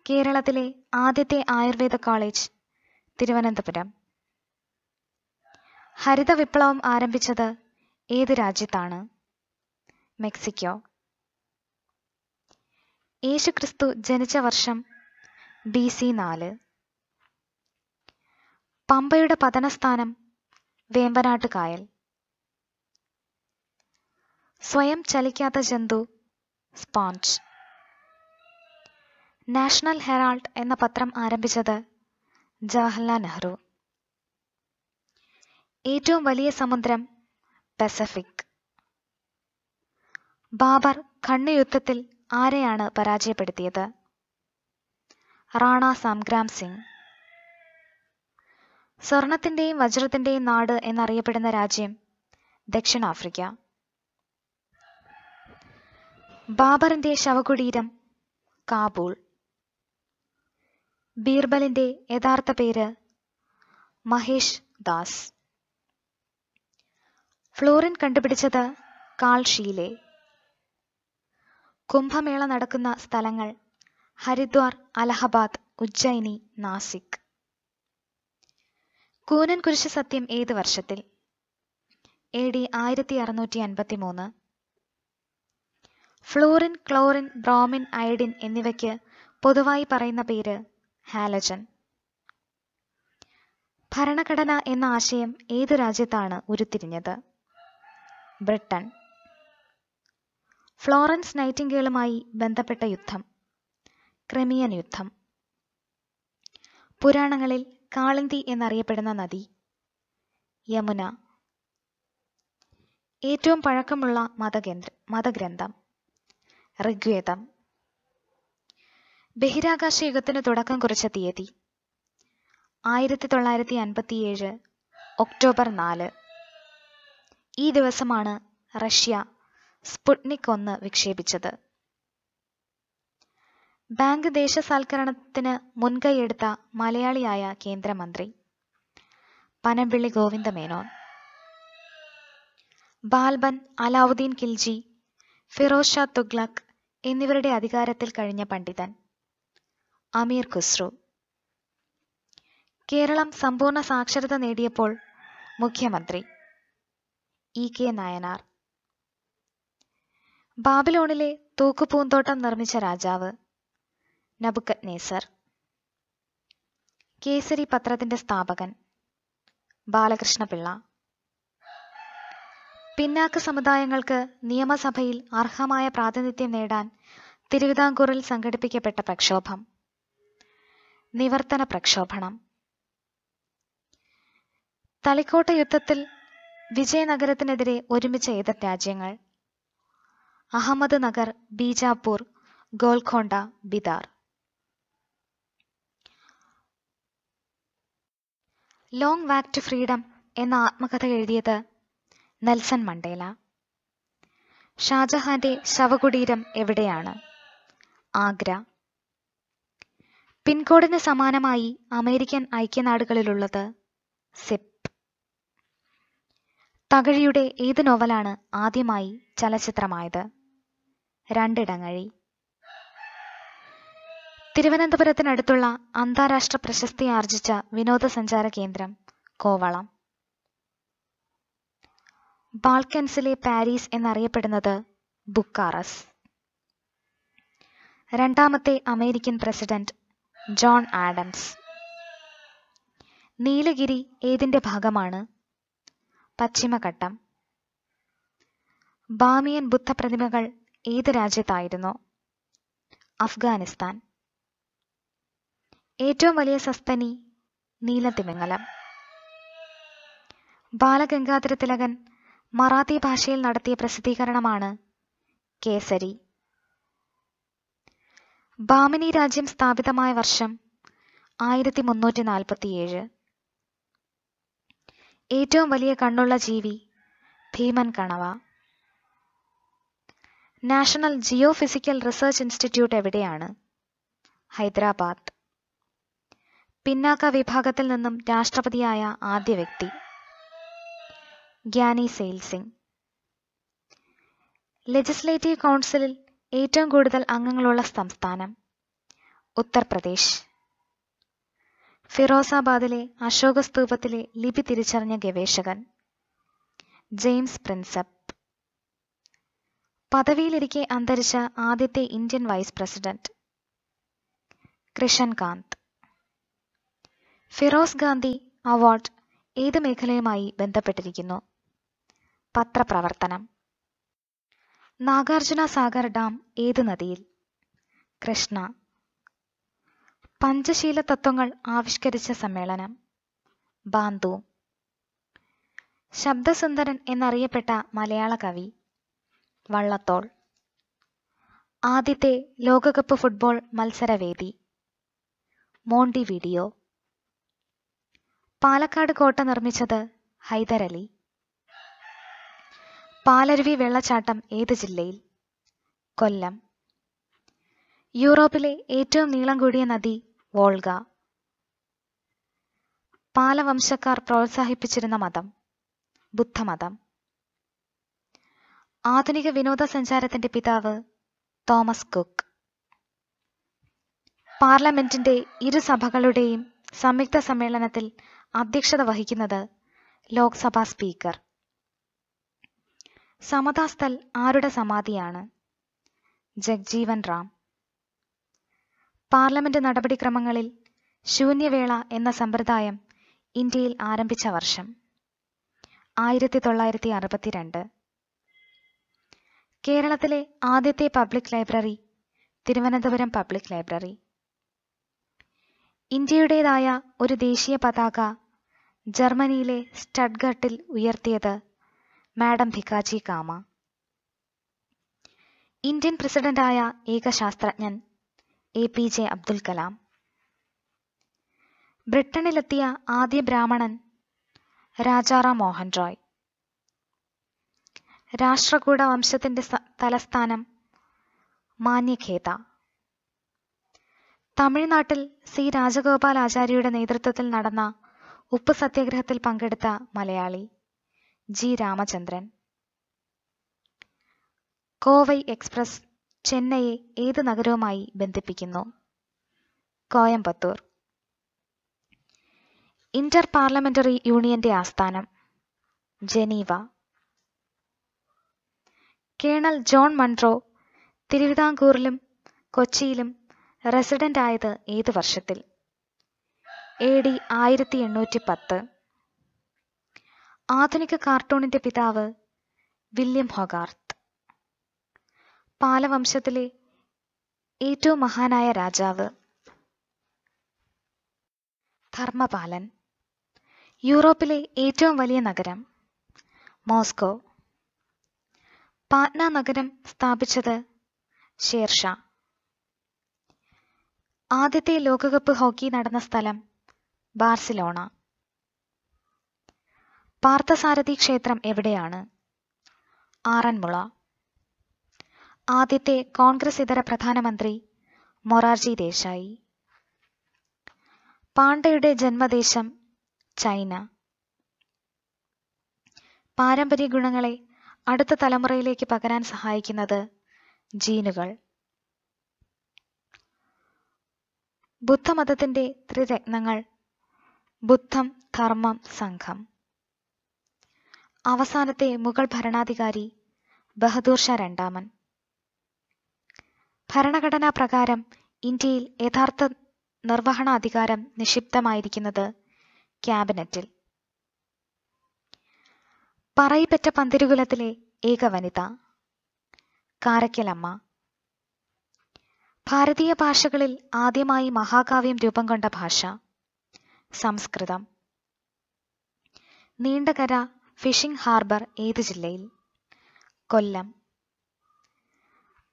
കേരളത്തിലെ ആദ്യത്തെ ആയുർവേദ കോളേജ് തിരുവനന്തപുരം ഹരിത വിപ്ലവം ആരംഭിച്ചത് ഏത് രാജ്യത്താണ് മെക്സിക്കോ യേശുക്രിസ്തു ജനിച്ച വർഷം ബി സി നാല് പമ്പയുടെ പതനസ്ഥാനം വേമ്പനാട്ട് കായൽ സ്വയം ചലിക്കാത്ത ജന്തു സ്പോഞ്ച് നാഷണൽ ഹെറാൾഡ് എന്ന പത്രം ആരംഭിച്ചത് ജവഹർലാൽ നെഹ്റു ഏറ്റവും വലിയ സമുദ്രം പസഫിക് ബാബർ കണ്ണു യുദ്ധത്തിൽ ആരെയാണ് പരാജയപ്പെടുത്തിയത് റാണ സംഗ്രാം സിംഗ് സ്വർണത്തിന്റെയും വജ്രത്തിന്റെയും നാട് എന്നറിയപ്പെടുന്ന രാജ്യം ദക്ഷിണാഫ്രിക്ക ബാബറിന്റെ ശവകുടീരം കാബൂൾ ബീർബലിന്റെ യഥാർത്ഥ പേര് മഹേഷ് ദാസ് ഫ്ലോറിൻ കണ്ടുപിടിച്ചത് കാൾഷീലെ കുംഭമേള നടക്കുന്ന സ്ഥലങ്ങൾ ഹരിദ്വാർ അലഹബാദ് ഉജ്ജയിനി നാസിക് കൂനൻ കുരിശ് സത്യം ഏത് വർഷത്തിൽ എ ഡി ആയിരത്തി അറുന്നൂറ്റി അൻപത്തി മൂന്ന് ഫ്ലൂറിൻ ക്ലോറിൻ ബ്രോമിൻ അയഡിൻ എന്നിവയ്ക്ക് പൊതുവായി പറയുന്ന പേര് ഹാലജൻ ഭരണഘടന എന്ന ആശയം ഏതു രാജ്യത്താണ് ഉരുത്തിരിഞ്ഞത് ബ്രിട്ടൻ ഫ്ലോറൻസ് നൈറ്റിംഗേളുമായി ബന്ധപ്പെട്ട യുദ്ധം ക്രിമിയൻ യുദ്ധം പുരാണങ്ങളിൽ കാളന്തി എന്നറിയപ്പെടുന്ന നദി യമുന ഏറ്റവും പഴക്കമുള്ള മതകേന്ദ്ര മതഗ്രന്ഥം ഋഗ്വേദം ബഹിരാകാശ യുഗത്തിന് തുടക്കം കുറിച്ച തീയതി ആയിരത്തി തൊള്ളായിരത്തി അൻപത്തിയേഴ് ഒക്ടോബർ നാല് ഈ ദിവസമാണ് റഷ്യ സ്പുട്നിക് ഒന്ന് വിക്ഷേപിച്ചത് ബാങ്ക് ദേശസാൽക്കരണത്തിന് മുൻകൈയെടുത്ത മലയാളിയായ കേന്ദ്രമന്ത്രി പനമ്പിള്ളി ഗോവിന്ദമേനോൻ ബാൽബൻ അലാവുദ്ദീൻ കിൽജി ഫിറോസ് ഷാ തുഗ്ലക് എന്നിവരുടെ അധികാരത്തിൽ കഴിഞ്ഞ പണ്ഡിതൻ അമീർ ഖുസ്രു കേരളം സമ്പൂർണ്ണ സാക്ഷരത നേടിയപ്പോൾ മുഖ്യമന്ത്രി ഇ കെ നായനാർ ബാബിലോണിലെ തൂക്കുപൂന്തോട്ടം നിർമ്മിച്ച രാജാവ് നബുക്കത്നേസർ കേസരി പത്രത്തിന്റെ സ്ഥാപകൻ ബാലകൃഷ്ണപിള്ള പിന്നാക്ക സമുദായങ്ങൾക്ക് നിയമസഭയിൽ അർഹമായ പ്രാതിനിധ്യം നേടാൻ തിരുവിതാംകൂറിൽ സംഘടിപ്പിക്കപ്പെട്ട പ്രക്ഷോഭം നിവർത്തന പ്രക്ഷോഭണം തളിക്കോട്ട യുദ്ധത്തിൽ വിജയനഗരത്തിനെതിരെ ഒരുമിച്ച് എതിർ രാജ്യങ്ങൾ Ahmadnagar Bijapur Golconda Bidar Long Walk to Freedom എന്ന ആത്മകഥ എഴുതിയത് നെൽസൺ മണ്ടേല ഷാജഹാന്റെ ശവകുടീരം എവിടെയാണ് ആഗ്ര പിൻകോഡിന് സമാനമായി അമേരിക്കൻ ഐക്യനാടുകളിലുള്ളത് സിപ് തകഴിയുടെ ഏത് നോവലാണ് ആദ്യമായി ചലച്ചിത്രമായത് രണ്ടിടങ്ങഴി തിരുവനന്തപുരത്തിനടുത്തുള്ള അന്താരാഷ്ട്ര പ്രശസ്തി ആർജിച്ച വിനോദസഞ്ചാര കേന്ദ്രം കോവളം ബാൾക്കൻസിലെ പാരീസ് എന്നറിയപ്പെടുന്നത് ബുക്കാറസ് രണ്ടാമത്തെ American president John Adams Nilgiri ഏതിന്റെ ഭാഗമാണ് പശ്ചിമഘട്ടം ബാമിയൻ ബുദ്ധ പ്രതിമകൾ ഏത് രാജ്യത്തായിരുന്നു അഫ്ഗാനിസ്ഥാൻ ഏറ്റവും വലിയ സസ്തനി നീലത്തിമിംഗലം ബാലഗംഗാധര തിലകൻ മറാത്തി ഭാഷയിൽ നടത്തിയ പ്രസിദ്ധീകരണമാണ് കേസരി ബാമിനി രാജ്യം സ്ഥാപിതമായ വർഷം ആയിരത്തി മുന്നൂറ്റി നാൽപ്പത്തിയേഴ് ഏറ്റവും വലിയ കണ്ണുള്ള ജീവി ഭീമൻ കണവ National Geophysical Research Institute എവിടെയാണ് ഹൈദരാബാദ് പിന്നാക്ക വിഭാഗത്തിൽ നിന്നും രാഷ്ട്രപതിയായ ആദ്യ വ്യക്തി ഗ്യാനി സെയിൽ സിംഗ് ലെജിസ്ലേറ്റീവ് കൗൺസിലിൽ ഏറ്റവും കൂടുതൽ അംഗങ്ങളുള്ള സംസ്ഥാനം ഉത്തർപ്രദേശ് ഫിറോസാബാദിലെ അശോക സ്തൂപത്തിലെ ലിപി തിരിച്ചറിഞ്ഞ ഗവേഷകൻ ജെയിംസ് പ്രിൻസപ്പ് പദവിയിലിരിക്കെ അന്തരിച്ച ആദ്യത്തെ Indian vice president Krishan Kant Feroze Gandhi award ഏത് മേഖലയുമായി ബന്ധപ്പെട്ടിരിക്കുന്നു പത്രപ്രവർത്തനം നാഗാർജുന സാഗർ ഡാം ഏത് നദിയിൽ കൃഷ്ണ പഞ്ചശീല തത്വങ്ങൾ ആവിഷ്കരിച്ച സമ്മേളനം ബാന്തു ശബ്ദസുന്ദരൻ എന്നറിയപ്പെട്ട മലയാള കവി വള്ളത്തോൾ ആദ്യത്തെ ലോകകപ്പ് ഫുട്ബോൾ മത്സരവേദി മോണ്ടി വീഡിയോ പാലക്കാട് കോട്ട നിർമ്മിച്ചത് ഹൈദരലി പാലരുവി വെള്ളച്ചാട്ടം ഏത് ജില്ലയിൽ കൊല്ലം യൂറോപ്പിലെ ഏറ്റവും നീളം കൂടിയ നദി വോൾഗ പാലവംശക്കാർ പ്രോത്സാഹിപ്പിച്ചിരുന്ന മതം ബുദ്ധമതം ആധുനിക വിനോദസഞ്ചാരത്തിന്റെ പിതാവ് തോമസ് കുക്ക് പാർലമെന്റിന്റെ ഇരു സഭകളുടെയും സംയുക്ത സമ്മേളനത്തിൽ അധ്യക്ഷത വഹിക്കുന്നത് ലോക്സഭാ സ്പീക്കർ സമതാസ്ഥൽ ആരുടെ സമാധിയാണ് ജഗ്ജീവൻ റാം പാർലമെന്റ് നടപടിക്രമങ്ങളിൽ ശൂന്യവേള എന്ന സമ്പ്രദായം ഇന്ത്യയിൽ ആരംഭിച്ച വർഷം ആയിരത്തി തൊള്ളായിരത്തി അറുപത്തിരണ്ട് കേരളത്തിലെ ആദ്യത്തെ public library Thiruvananthapuram public library ഇന്ത്യയുടേതായ ഒരു ദേശീയ പതാക ജർമ്മനിയിലെ സ്റ്റഡ്ഗട്ടിൽ ഉയർത്തിയത് മാഡം ഭിക്കാജി കാമ ഇന്ത്യൻ പ്രസിഡന്റായ ഏക ശാസ്ത്രജ്ഞൻ A P J Abdul Kalam ബ്രിട്ടനിലെത്തിയ ആദ്യ ബ്രാഹ്മണൻ രാജാറാം മോഹൻ റോയ് രാഷ്ട്രകൂട വംശത്തിന്റെ തലസ്ഥാനം മാന്യഖേത തമിഴ്നാട്ടിൽ സി രാജഗോപാൽ ആചാര്യയുടെ നേതൃത്വത്തിൽ നടന്ന ഉപ്പ് സത്യാഗ്രഹത്തിൽ പങ്കെടുത്ത മലയാളി ജി രാമചന്ദ്രൻ കോവൈ എക്സ്പ്രസ് ചെന്നൈയെ ഏത് നഗരവുമായി ബന്ധിപ്പിക്കുന്നു കോയമ്പത്തൂർ ഇന്റർ പാർലമെന്ററി യൂണിയന്റെ ആസ്ഥാനം ജനീവ കേണൽ ജോൺ മൺട്രോ തിരുവിതാംകൂറിലും കൊച്ചിയിലും റെസിഡന്റ് ആയത് ഏത് വർഷത്തിൽ എ ഡി ആയിരത്തി എണ്ണൂറ്റി പത്ത് ആധുനിക കാർട്ടൂണിന്റെ പിതാവ് വില്യം ഹൊഗാർത്ത് പാലവംശത്തിലെ ഏറ്റവും മഹാനായ രാജാവ് ധർമ്മപാലൻ യൂറോപ്പിലെ ഏറ്റവും വലിയ നഗരം മോസ്കോ പാറ്റ്ന നഗരം സ്ഥാപിച്ചത് ഷേർഷ ആദ്യത്തെ ലോകകപ്പ് ഹോക്കി നടന്ന സ്ഥലം ബാർസിലോണ പാർത്ഥസാരഥി ക്ഷേത്രം എവിടെയാണ് ആറന്മുള ആദ്യത്തെ കോൺഗ്രസ് ഇതര പ്രധാനമന്ത്രി മൊറാർജി ദേശായി പാണ്ഡയുടെ ജന്മദേശം ചൈന പാരമ്പര്യ ഗുണങ്ങളെ അടുത്ത തലമുറയിലേക്ക് പകരാൻ സഹായിക്കുന്നത് ജീനുകൾ ബുദ്ധമതത്തിന്റെ ത്രിരത്നങ്ങൾ ബുദ്ധം ധർമ്മം സംഘം അവസാനത്തെ മുഗൾ ഭരണാധികാരി ബഹദൂർ ഷാ രണ്ടാമൻ ഭരണഘടനാ പ്രകാരം ഇന്ത്യയിൽ യഥാർത്ഥ നിർവഹണാധികാരം നിക്ഷിപ്തമായിരിക്കുന്നത് ക്യാബിനറ്റിൽ പറയിപ്പറ്റ പന്തിരുകുലത്തിലെ ഏക വനിത കാരക്കലമ്മ ഭാരതീയ ഭാഷകളിൽ ആദ്യമായി മഹാകാവ്യം രൂപം കൊണ്ട ഭാഷ സംസ്കൃതം നീണ്ടകര ഫിഷിംഗ് ഹാർബർ ഏത് ജില്ലയിൽ കൊല്ലം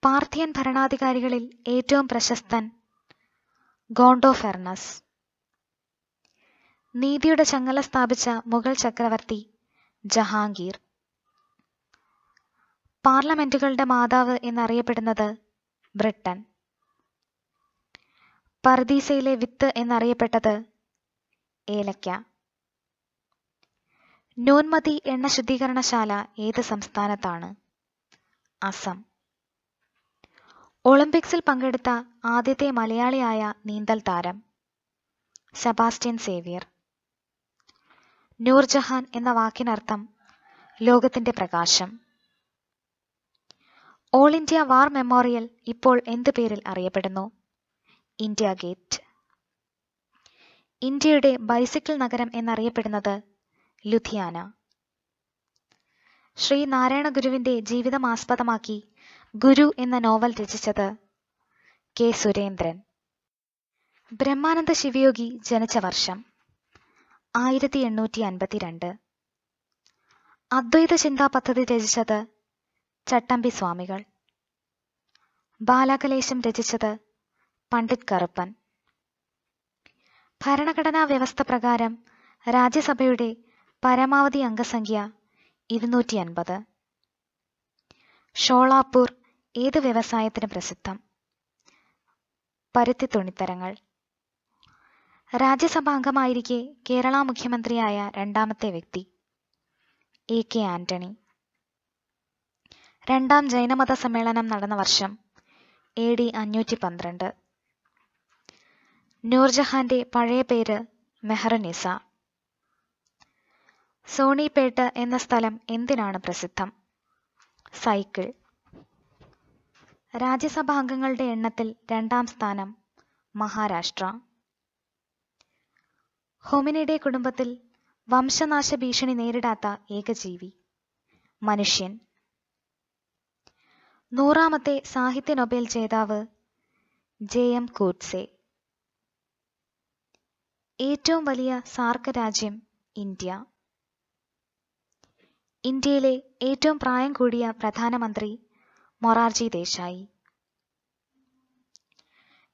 പാർത്ഥിയൻ ഭരണാധികാരികളിൽ ഏറ്റവും പ്രശസ്തൻ ഗോണ്ടോ ഫെർണസ് നീതിയുടെ ചങ്ങല സ്ഥാപിച്ച മുഗൾ ചക്രവർത്തി ജഹാംഗീർ പാർലമെന്റുകളുടെ മാതാവ് എന്നറിയപ്പെടുന്നത് ബ്രിട്ടൻ പർദീസയിലെ വിത്ത് എന്നറിയപ്പെട്ടത് ഏലക്ക നൂൻമതി എണ്ണ ശുദ്ധീകരണശാല ഏത് സംസ്ഥാനത്താണ് അസം ഒളിമ്പിക്സിൽ പങ്കെടുത്ത ആദ്യത്തെ മലയാളിയായ നീന്തൽ താരം സെബാസ്റ്റ്യൻ സേവിയർ നൂർജഹാൻ എന്ന വാക്കിനർത്ഥം ലോകത്തിന്റെ പ്രകാശം ഓൾ ഇന്ത്യ വാർ മെമ്മോറിയൽ ഇപ്പോൾ എന്ത് പേരിൽ അറിയപ്പെടുന്നു ഇന്ത്യ ഗേറ്റ് ഇന്ത്യയുടെ ബൈസിക്കിൾ നഗരം എന്നറിയപ്പെടുന്നത് ലുധിയാന ശ്രീ നാരായണ ഗുരുവിന്റെ ജീവിതം ആസ്പദമാക്കി ഗുരു എന്ന നോവൽ രചിച്ചത് കെ സുരേന്ദ്രൻ ബ്രഹ്മാനന്ദ ശിവയോഗി ജനിച്ച വർഷം ആയിരത്തി എണ്ണൂറ്റി അൻപത്തിരണ്ട് അദ്വൈത ചിന്താ പദ്ധതി രചിച്ചത് ചട്ടമ്പി സ്വാമികൾ ബാലാകലേശം രചിച്ചത് പണ്ഡിറ്റ് കറുപ്പൻ ഭരണഘടനാ വ്യവസ്ഥ പ്രകാരം രാജ്യസഭയുടെ പരമാവധി അംഗസംഖ്യ ഇരുന്നൂറ്റി അൻപത് ഷോളാപ്പൂർ ഏത് വ്യവസായത്തിന് പ്രസിദ്ധം പരുത്തി തുണിത്തരങ്ങൾ അംഗമായിരിക്കെ കേരള മുഖ്യമന്ത്രിയായ രണ്ടാമത്തെ വ്യക്തി എ കെ ആന്റണി രണ്ടാം ജൈനമത സമ്മേളനം നടന്ന വർഷം എ ഡി അഞ്ഞൂറ്റി പന്ത്രണ്ട് നൂർജഹാന്റെ പഴയ പേര് മെഹറനിസ സോണിപേട്ട് എന്ന സ്ഥലം എന്തിനാണ് പ്രസിദ്ധം സൈക്കിൾ രാജ്യസഭാ അംഗങ്ങളുടെ എണ്ണത്തിൽ രണ്ടാം സ്ഥാനം മഹാരാഷ്ട്ര ഹോമിനിഡേ കുടുംബത്തിൽ വംശനാശ ഭീഷണി നേരിടാത്ത ഏകജീവി മനുഷ്യൻ നൂറാമത്തെ സാഹിത്യ നൊബേൽ ജേതാവ് ജെ എം കൂട്സെ ഏറ്റവും വലിയ സാർക്ക് രാജ്യം ഇന്ത്യ ഇന്ത്യയിലെ ഏറ്റവും പ്രായം കൂടിയ പ്രധാനമന്ത്രി മൊറാർജി ദേശായി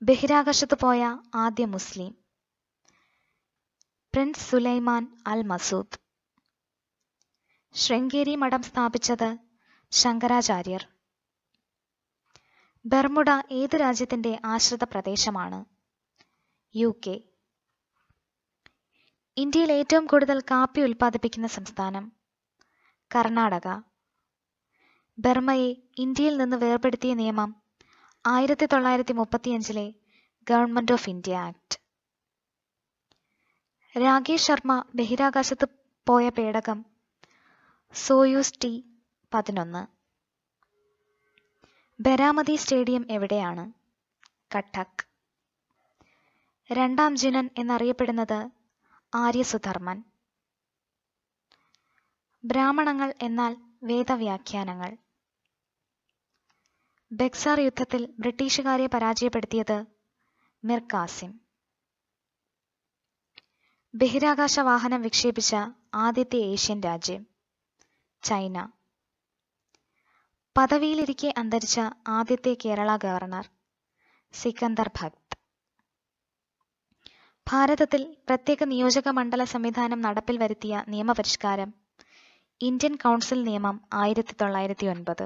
ബഹിരാകാശത്ത് പോയ ആദ്യ മുസ്ലിം prince Sulaiman Al Masud Sringeri മഠം സ്ഥാപിച്ചത് ശങ്കരാചാര്യർ ബർമുഡ ഏത് രാജ്യത്തിന്റെ ആശ്രിത പ്രദേശമാണ് യു കെ ഇന്ത്യയിൽ ഏറ്റവും കൂടുതൽ കാപ്പി ഉൽപ്പാദിപ്പിക്കുന്ന സംസ്ഥാനം കർണാടക ബർമയെ ഇന്ത്യയിൽ നിന്ന് വേർപെടുത്തിയ നിയമം ആയിരത്തി തൊള്ളായിരത്തി മുപ്പത്തിയഞ്ചിലെ Government of India Act Rakesh Sharma ബഹിരാകാശത്ത് പോയ പേടകം സോയൂസ് ടി പതിനൊന്ന് ബരാമതി സ്റ്റേഡിയം എവിടെയാണ് കട്ടക് രണ്ടാം ജുനൻ എന്നറിയപ്പെടുന്നത് ആര്യസുധർമ്മൻ ബ്രാഹ്മണങ്ങൾ എന്നാൽ വേദവ്യാഖ്യാനങ്ങൾ ബെക്സാർ യുദ്ധത്തിൽ ബ്രിട്ടീഷുകാരെ പരാജയപ്പെടുത്തിയത് മിർ കാസിം ബഹിരാകാശ വാഹനം വിക്ഷേപിച്ച ആദ്യത്തെ ഏഷ്യൻ രാജ്യം ചൈന പദവിയിലിരിക്കെ അന്തരിച്ച ആദ്യത്തെ കേരള ഗവർണർ സിക്കന്ദർ ഭക്ത് ഭാരതത്തിൽ പ്രത്യേക നിയോജക മണ്ഡല സംവിധാനം നടപ്പിൽ വരുത്തിയ നിയമപരിഷ്കാരം ഇന്ത്യൻ കൗൺസിൽ നിയമം ആയിരത്തി തൊള്ളായിരത്തി ഒൻപത്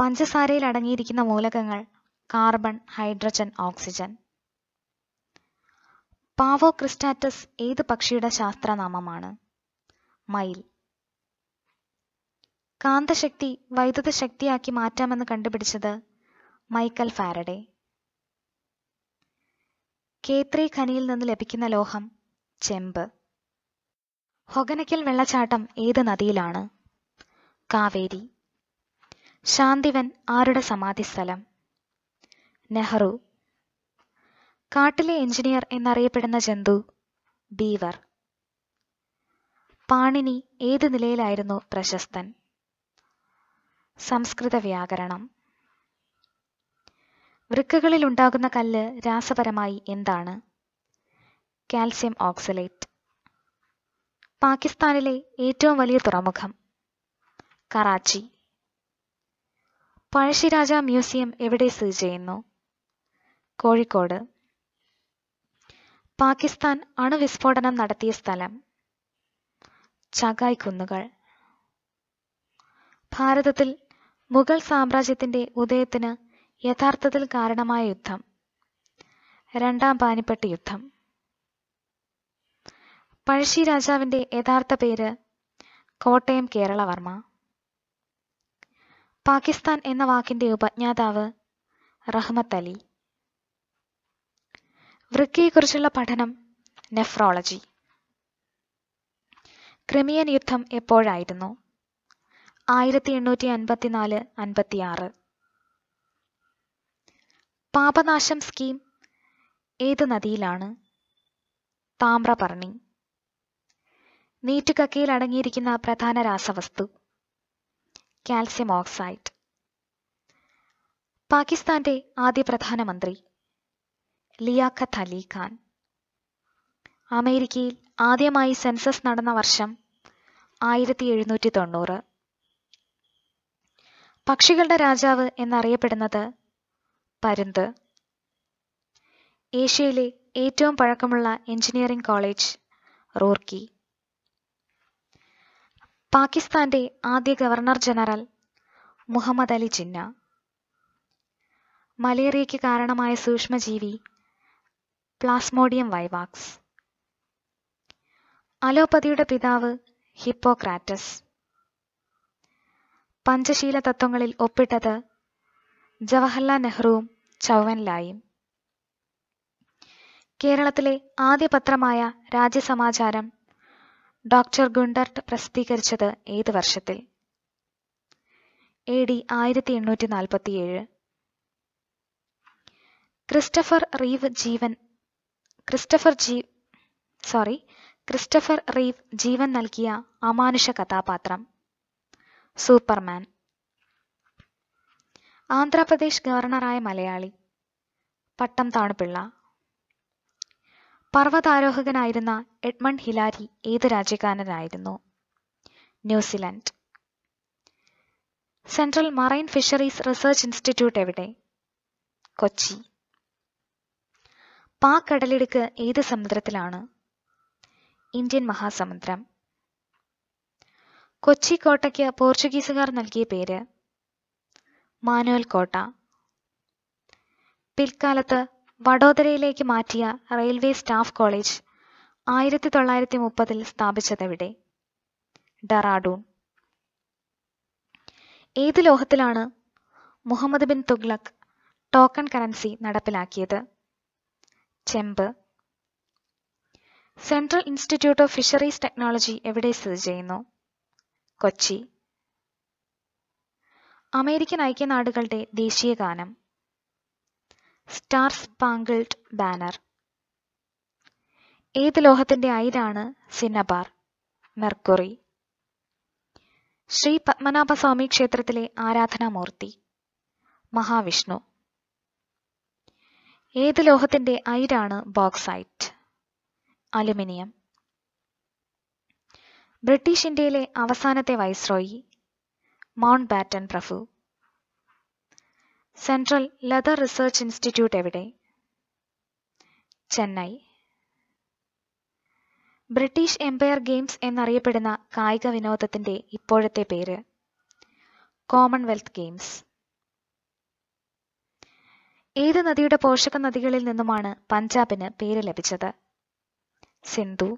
പഞ്ചസാരയിൽ അടങ്ങിയിരിക്കുന്ന മൂലകങ്ങൾ carbon hydrogen oxygen Pavo cristatus ഏത് പക്ഷിയുടെ ശാസ്ത്രനാമമാണ് മയിൽ കാന്തശക്തി വൈദ്യുത ശക്തിയാക്കി മാറ്റാമെന്ന് കണ്ടുപിടിച്ചത് മൈക്കൽ ഫാരഡേ കേത്രി ഖനിയിൽ നിന്ന് ലഭിക്കുന്ന ലോഹം ചെമ്പ് ഹൊഗനയ്ക്കൽ വെള്ളച്ചാട്ടം ഏത് നദിയിലാണ് കാവേരി ശാന്തിവൻ ആരുടെ സമാധിസ്ഥലം നെഹ്റു കാട്ടിലെ എഞ്ചിനീയർ എന്നറിയപ്പെടുന്ന ജന്തു ബീവർ പാണിനി ഏത് നിലയിലായിരുന്നു പ്രശസ്തൻ സംസ്കൃത വ്യാകരണം വൃക്കകളിൽ ഉണ്ടാകുന്ന കല്ല് രാസപരമായി എന്താണ് കാൽസ്യം ഓക്സലേറ്റ് പാകിസ്ഥാനിലെ ഏറ്റവും വലിയ തുറമുഖം കറാച്ചി പഴശ്ശിരാജ മ്യൂസിയം എവിടെ സ്ഥിതി ചെയ്യുന്നു കോഴിക്കോട് പാകിസ്ഥാൻ അണുവിസ്ഫോടനം നടത്തിയ സ്ഥലം ചകായ് കുന്നുകൾ ഭാരതത്തിൽ മുഗൾ സാമ്രാജ്യത്തിന്റെ ഉദയത്തിന് യഥാർത്ഥത്തിൽ കാരണമായ യുദ്ധം രണ്ടാം പാനിപ്പെട്ട് യുദ്ധം പഴശ്ശി രാജാവിന്റെ യഥാർത്ഥ പേര് കോട്ടയം കേരളവർമ്മ പാകിസ്ഥാൻ എന്ന വാക്കിന്റെ ഉപജ്ഞാതാവ് റഹ്മത്ത് അലി വൃക്കയെക്കുറിച്ചുള്ള പഠനം നെഫ്രോളജി ക്രിമിയൻ യുദ്ധം എപ്പോഴായിരുന്നു ആയിരത്തി എണ്ണൂറ്റി അൻപത്തിനാല് അൻപത്തിയാറ് പാപനാശം സ്കീം ഏത് നദിയിലാണ് താമ്രപർണി നീറ്റുകക്കയിൽ അടങ്ങിയിരിക്കുന്ന പ്രധാന രാസവസ്തു കാൽസ്യം ഓക്സൈഡ് പാകിസ്ഥാന്റെ ആദ്യ പ്രധാനമന്ത്രി ലിയാഖത്ത് അലി ഖാൻ അമേരിക്കയിൽ ആദ്യമായി സെൻസസ് നടന്ന വർഷം ആയിരത്തി എഴുന്നൂറ്റി തൊണ്ണൂറ് പക്ഷികളുടെ രാജാവ് എന്നറിയപ്പെടുന്നത് പരുന്ത് ഏഷ്യയിലെ ഏറ്റവും പഴക്കമുള്ള എഞ്ചിനീയറിംഗ് കോളേജ് റൂർക്കി പാകിസ്ഥാന്റെ ആദ്യ ഗവർണർ ജനറൽ മുഹമ്മദ് അലി ജിന്ന മലേറിയയ്ക്ക് കാരണമായ സൂക്ഷ്മജീവി പ്ലാസ്മോഡിയം വൈവാക്സ് അലോപ്പതിയുടെ പിതാവ് ഹിപ്പോക്രാറ്റസ് പഞ്ചശീല തത്വങ്ങളിൽ ഒപ്പിട്ടത് ജവഹർലാൽ നെഹ്റുവും ചൗവൻലായും കേരളത്തിലെ ആദ്യ പത്രമായ രാജ്യസമാചാരം ഡോക്ടർ ഗുണ്ടർട്ട് പ്രസിദ്ധീകരിച്ചത് ഏത് വർഷത്തിൽ എ ഡി ആയിരത്തി എണ്ണൂറ്റി നാൽപ്പത്തിയേഴ് ക്രിസ്റ്റഫർ റീവ് ജീവൻ ക്രിസ്റ്റഫർ ജീ സോറി ക്രിസ്റ്റഫർ റീവ് ജീവൻ നൽകിയ അമാനുഷ കഥാപാത്രം സൂപ്പർമാൻ ആന്ധ്രാപ്രദേശ് ഗവർണറായ മലയാളി പട്ടം താണുപിള്ള പർവ്വതാരോഹകനായിരുന്ന എഡ്മണ്ട് ഹിലാരി ഏത് രാജ്യക്കാരനായിരുന്നു New Zealand Central Marine Fisheries Research Institute എവിടെ കൊച്ചി പാക് കടലിടുക്ക് ഏത് സമുദ്രത്തിലാണ് ഇന്ത്യൻ മഹാസമുദ്രം കൊച്ചി കോട്ടയ്ക്ക് പോർച്ചുഗീസുകാർ നൽകിയ പേര് മാനുവൽ കോട്ട പിൽക്കാലത്ത് വഡോദരയിലേക്ക് മാറ്റിയ റെയിൽവേ സ്റ്റാഫ് കോളേജ് ആയിരത്തി തൊള്ളായിരത്തി മുപ്പതിൽ സ്ഥാപിച്ചതെവിടെ ഡറാഡൂൺ ഏത് ലോഹത്തിലാണ് മുഹമ്മദ് ബിൻ തുഗ്ലക് ടോക്കൺ കറൻസി നടപ്പിലാക്കിയത് ചെമ്പ് Central Institute of Fisheries Technology എവിടെ സ്ഥിതി ചെയ്യുന്നു കൊച്ചി അമേരിക്കൻ ഐക്യനാടുകളുടെ ദേശീയ ഗാനം സ്റ്റാർ സ്പാങ്കിൾഡ് ബാനർ ഏത് ലോഹത്തിന്റെ അയിരാണ് സിന്നബാർ മെർക്കുറി ശ്രീ പത്മനാഭസ്വാമി ക്ഷേത്രത്തിലെ ആരാധനാമൂർത്തി മഹാവിഷ്ണു ഏത് ലോഹത്തിന്റെ അയിരാണ് ബോക്സൈറ്റ് അലുമിനിയം ബ്രിട്ടീഷ് ഇന്ത്യയിലെ അവസാനത്തെ വൈസ്രോയി ബാറ്റൻ പ്രഭു സെൻട്രൽ ലെതർ റിസർച്ച് ഇൻസ്റ്റിറ്റ്യൂട്ട് എവിടെ ചെന്നൈ ബ്രിട്ടീഷ് എംപയർ ഗെയിംസ് എന്നറിയപ്പെടുന്ന കായിക വിനോദത്തിന്റെ ഇപ്പോഴത്തെ പേര് കോമൺവെൽത്ത് ഗെയിംസ് ഏത് നദിയുടെ പോഷക നദികളിൽ നിന്നുമാണ് പഞ്ചാബിന് പേര് ലഭിച്ചത് Sindhu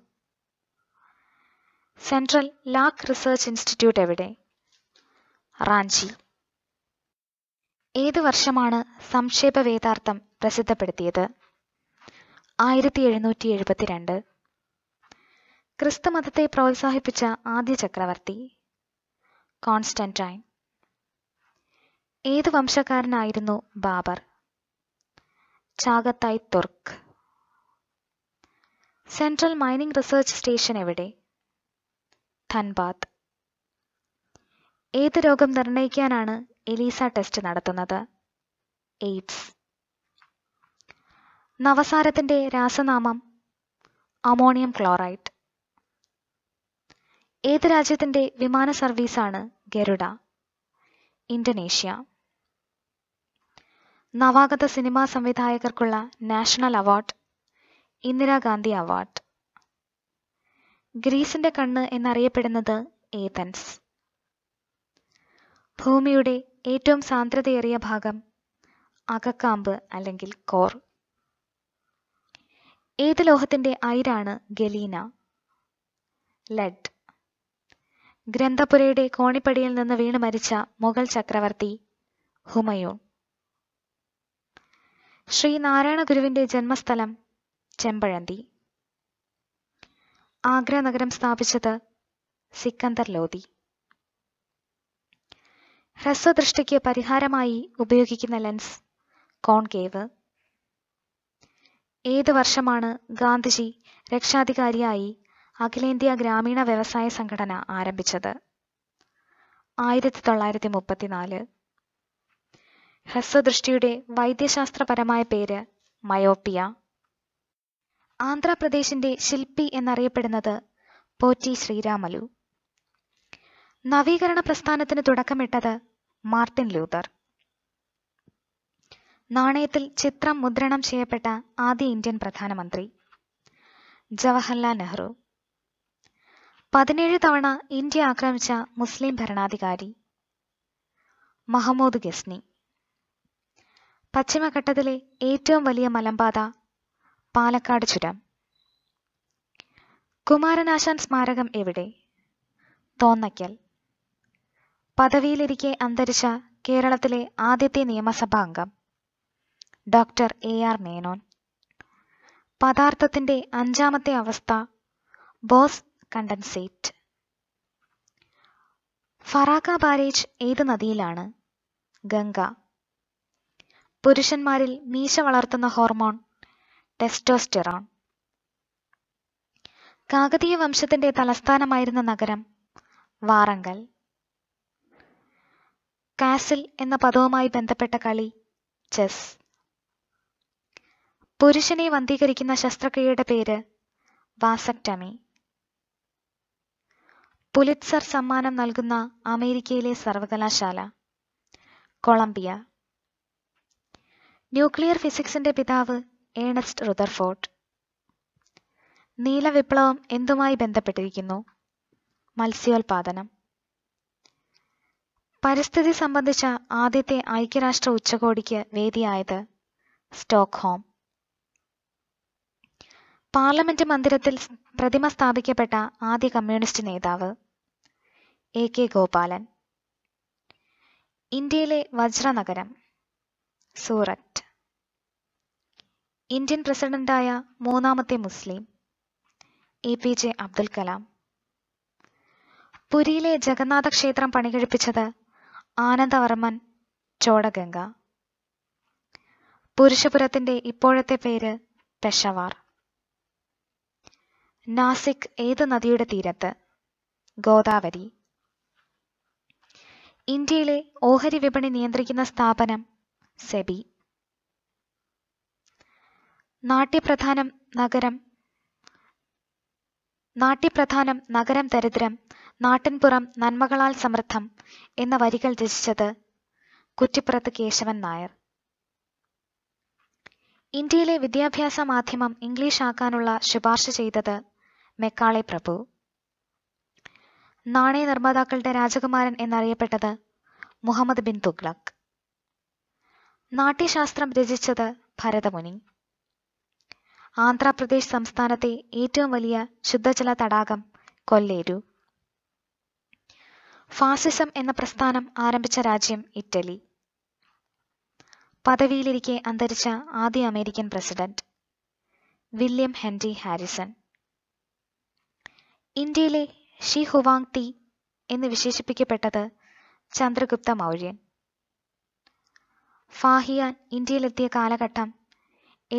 Central Lac Research Institute എവിടെ റാഞ്ചി ഏത് വർഷമാണ് സംക്ഷേപ വേദാർത്ഥം പ്രസിദ്ധപ്പെടുത്തിയത് ആയിരത്തി എഴുന്നൂറ്റി എഴുപത്തിരണ്ട് ക്രിസ്തുമതത്തെ പ്രോത്സാഹിപ്പിച്ച ആദ്യ ചക്രവർത്തി കോൺസ്റ്റന്റൈൻ ഏത് വംശക്കാരനായിരുന്നു Babur Chagatai Turk Central Mining Research Station എവിടെ ധൻബാദ് ഏത് രോഗം നിർണയിക്കാനാണ് എലീസ ടെസ്റ്റ് നടത്തുന്നത് എയ്ഡ്സ് നവസാരത്തിന്റെ രാസനാമം അമോണിയം ക്ലോറൈഡ് ഏത് രാജ്യത്തിന്റെ വിമാന സർവീസാണ് ഗരുഡ ഇന്തോനേഷ്യ നവാഗത സിനിമാ സംവിധായകർക്കുള്ള നാഷണൽ അവാർഡ് ഇന്ദിരാഗാന്ധി അവാർഡ് ഗ്രീസിന്റെ കണ്ണ് എന്നറിയപ്പെടുന്നത് ഏതൻസ് ഭൂമിയുടെ ഏറ്റവും സാന്ദ്രതയേറിയ ഭാഗം അകക്കാമ്പ് അല്ലെങ്കിൽ കോർ ഏത് ലോഹത്തിന്റെ അയിരാണ് ഗലീന ലെഡ് ഗ്രന്ഥപുരയുടെ കോണിപ്പടിയിൽ നിന്ന് വീണ് മരിച്ച മുഗൾ ചക്രവർത്തി ഹുമയൂൺ ശ്രീ നാരായണ ഗുരുവിന്റെ ജന്മസ്ഥലം ചെമ്പഴന്തി ആഗ്ര നഗരം സ്ഥാപിച്ചത് സിക്കന്ദർ ലോധി ഹ്രസ്വദൃഷ്ടിക്ക് പരിഹാരമായി ഉപയോഗിക്കുന്ന ലെൻസ് കോൺകേവ് ഏത് വർഷമാണ് ഗാന്ധിജി രക്ഷാധികാരിയായി അഖിലേന്ത്യാ ഗ്രാമീണ വ്യവസായ സംഘടന ആരംഭിച്ചത് ആയിരത്തി തൊള്ളായിരത്തി മുപ്പത്തിനാല് ഹ്രസ്വദൃഷ്ടിയുടെ വൈദ്യശാസ്ത്രപരമായ പേര് മയോപ്പിയ ആന്ധ്രാപ്രദേശിന്റെ ശില്പി എന്നറിയപ്പെടുന്നത് പോറ്റി ശ്രീരാമലു നവീകരണ പ്രസ്ഥാനത്തിന് തുടക്കമിട്ടത് മാർട്ടിൻ ലൂതർ നാണയത്തിൽ ചിത്രം മുദ്രണം ചെയ്യപ്പെട്ട ആദ്യ ഇന്ത്യൻ പ്രധാനമന്ത്രി ജവഹർലാൽ നെഹ്റു പതിനേഴ് തവണ ഇന്ത്യ ആക്രമിച്ച മുസ്ലിം ഭരണാധികാരി മഹമ്മൂദ് ഗസ്നി പശ്ചിമഘട്ടത്തിലെ ഏറ്റവും വലിയ മലമ്പാത പാലക്കാട് ചുരം കുമാരനാശാൻ സ്മാരകം എവിടെ തോന്നയ്ക്കൽ പദവിയിലിരിക്കെ അന്തരിച്ച കേരളത്തിലെ ആദ്യത്തെ നിയമസഭാ അംഗം ഡോക്ടർ എ ആർ മേനോൻ പദാർത്ഥത്തിന്റെ അഞ്ചാമത്തെ അവസ്ഥ ബോസ് കണ്ടൻസേറ്റ് ഫറാക്ക ബാരേജ് ഏത് നദിയിലാണ് ഗംഗ പുരുഷന്മാരിൽ മീശ വളർത്തുന്ന ഹോർമോൺ ടെസ്റ്റോസ്റ്റിറോൺ കാകതീയ വംശത്തിന്റെ തലസ്ഥാനമായിരുന്ന നഗരം വാറങ്കൽ കാസിൽ എന്ന പദവുമായി ബന്ധപ്പെട്ട കളി ചെസ് പുരുഷനെ വന്ധീകരിക്കുന്ന ശസ്ത്രക്രിയയുടെ പേര് വാസക്ടമി പുലിറ്റ്സർ സമ്മാനം നൽകുന്ന അമേരിക്കയിലെ സർവകലാശാല കൊളംബിയ ന്യൂക്ലിയർ ഫിസിക്സിന്റെ പിതാവ് ഏണസ്റ്റ് റുദർഫോർട്ട് നീലവിപ്ലവം എന്തുമായി ബന്ധപ്പെട്ടിരിക്കുന്നു മത്സ്യോൽപാദനം പരിസ്ഥിതി സംബന്ധിച്ച ആദ്യത്തെ ഐക്യരാഷ്ട്ര ഉച്ചകോടിക്ക് വേദിയായത് സ്റ്റോക്ക്ഹോം പാർലമെന്റ് മന്ദിരത്തിൽ പ്രതിമ സ്ഥാപിക്കപ്പെട്ട ആദ്യ കമ്മ്യൂണിസ്റ്റ് നേതാവ് എ കെ ഗോപാലൻ ഇന്ത്യയിലെ വജ്രനഗരം സൂററ്റ് ഇന്ത്യൻ പ്രസിഡന്റായ മൂന്നാമത്തെ മുസ്ലിം A P J Abdul Kalam പുരിയിലെ ജഗന്നാഥ ക്ഷേത്രം പണികഴിപ്പിച്ചത് ആനന്ദവർമ്മൻ ചോടഗംഗ പുരുഷപുരത്തിന്റെ ഇപ്പോഴത്തെ പേര് പെഷവാർ നാസിക് ഏത് നദിയുടെ തീരത്ത് ഗോദാവരി ഇന്ത്യയിലെ ഓഹരി വിപണി നിയന്ത്രിക്കുന്ന സ്ഥാപനം സെബി നാട്യപ്രധാനം നഗരം നാട്യപ്രധാനം നഗരം ദരിദ്രം നാട്ടിൻപുറം നന്മകളാൽ സമൃദ്ധം എന്ന വരികൾ രചിച്ചത് കുറ്റിപ്പുറത്ത് കേശവൻ നായർ ഇന്ത്യയിലെ വിദ്യാഭ്യാസ മാധ്യമം ഇംഗ്ലീഷ് ആക്കാനുള്ള ശുപാർശ ചെയ്തത് മെക്കാളെ പ്രഭു നാണയ നിർമ്മാതാക്കളുടെ രാജകുമാരൻ എന്നറിയപ്പെട്ടത് മുഹമ്മദ് ബിൻ തുഗ്ലക് നാട്യശാസ്ത്രം രചിച്ചത് ഭരതമുനി ആന്ധ്രാപ്രദേശ് സംസ്ഥാനത്തെ ഏറ്റവും വലിയ ശുദ്ധജല തടാകം കൊല്ലേരു ഫാസിസം എന്ന പ്രസ്ഥാനം ആരംഭിച്ച രാജ്യം ഇറ്റലി പദവിയിലിരിക്കെ അന്തരിച്ച ആദ്യ American president William Henry Harrison ഇന്ത്യയിലെ ഷി ഹുവാങ് തി എന്ന് വിശേഷിപ്പിക്കപ്പെട്ടത് ചന്ദ്രഗുപ്ത മൗര്യൻ ഫാഹിയാൻ ഇന്ത്യയിലെത്തിയ കാലഘട്ടം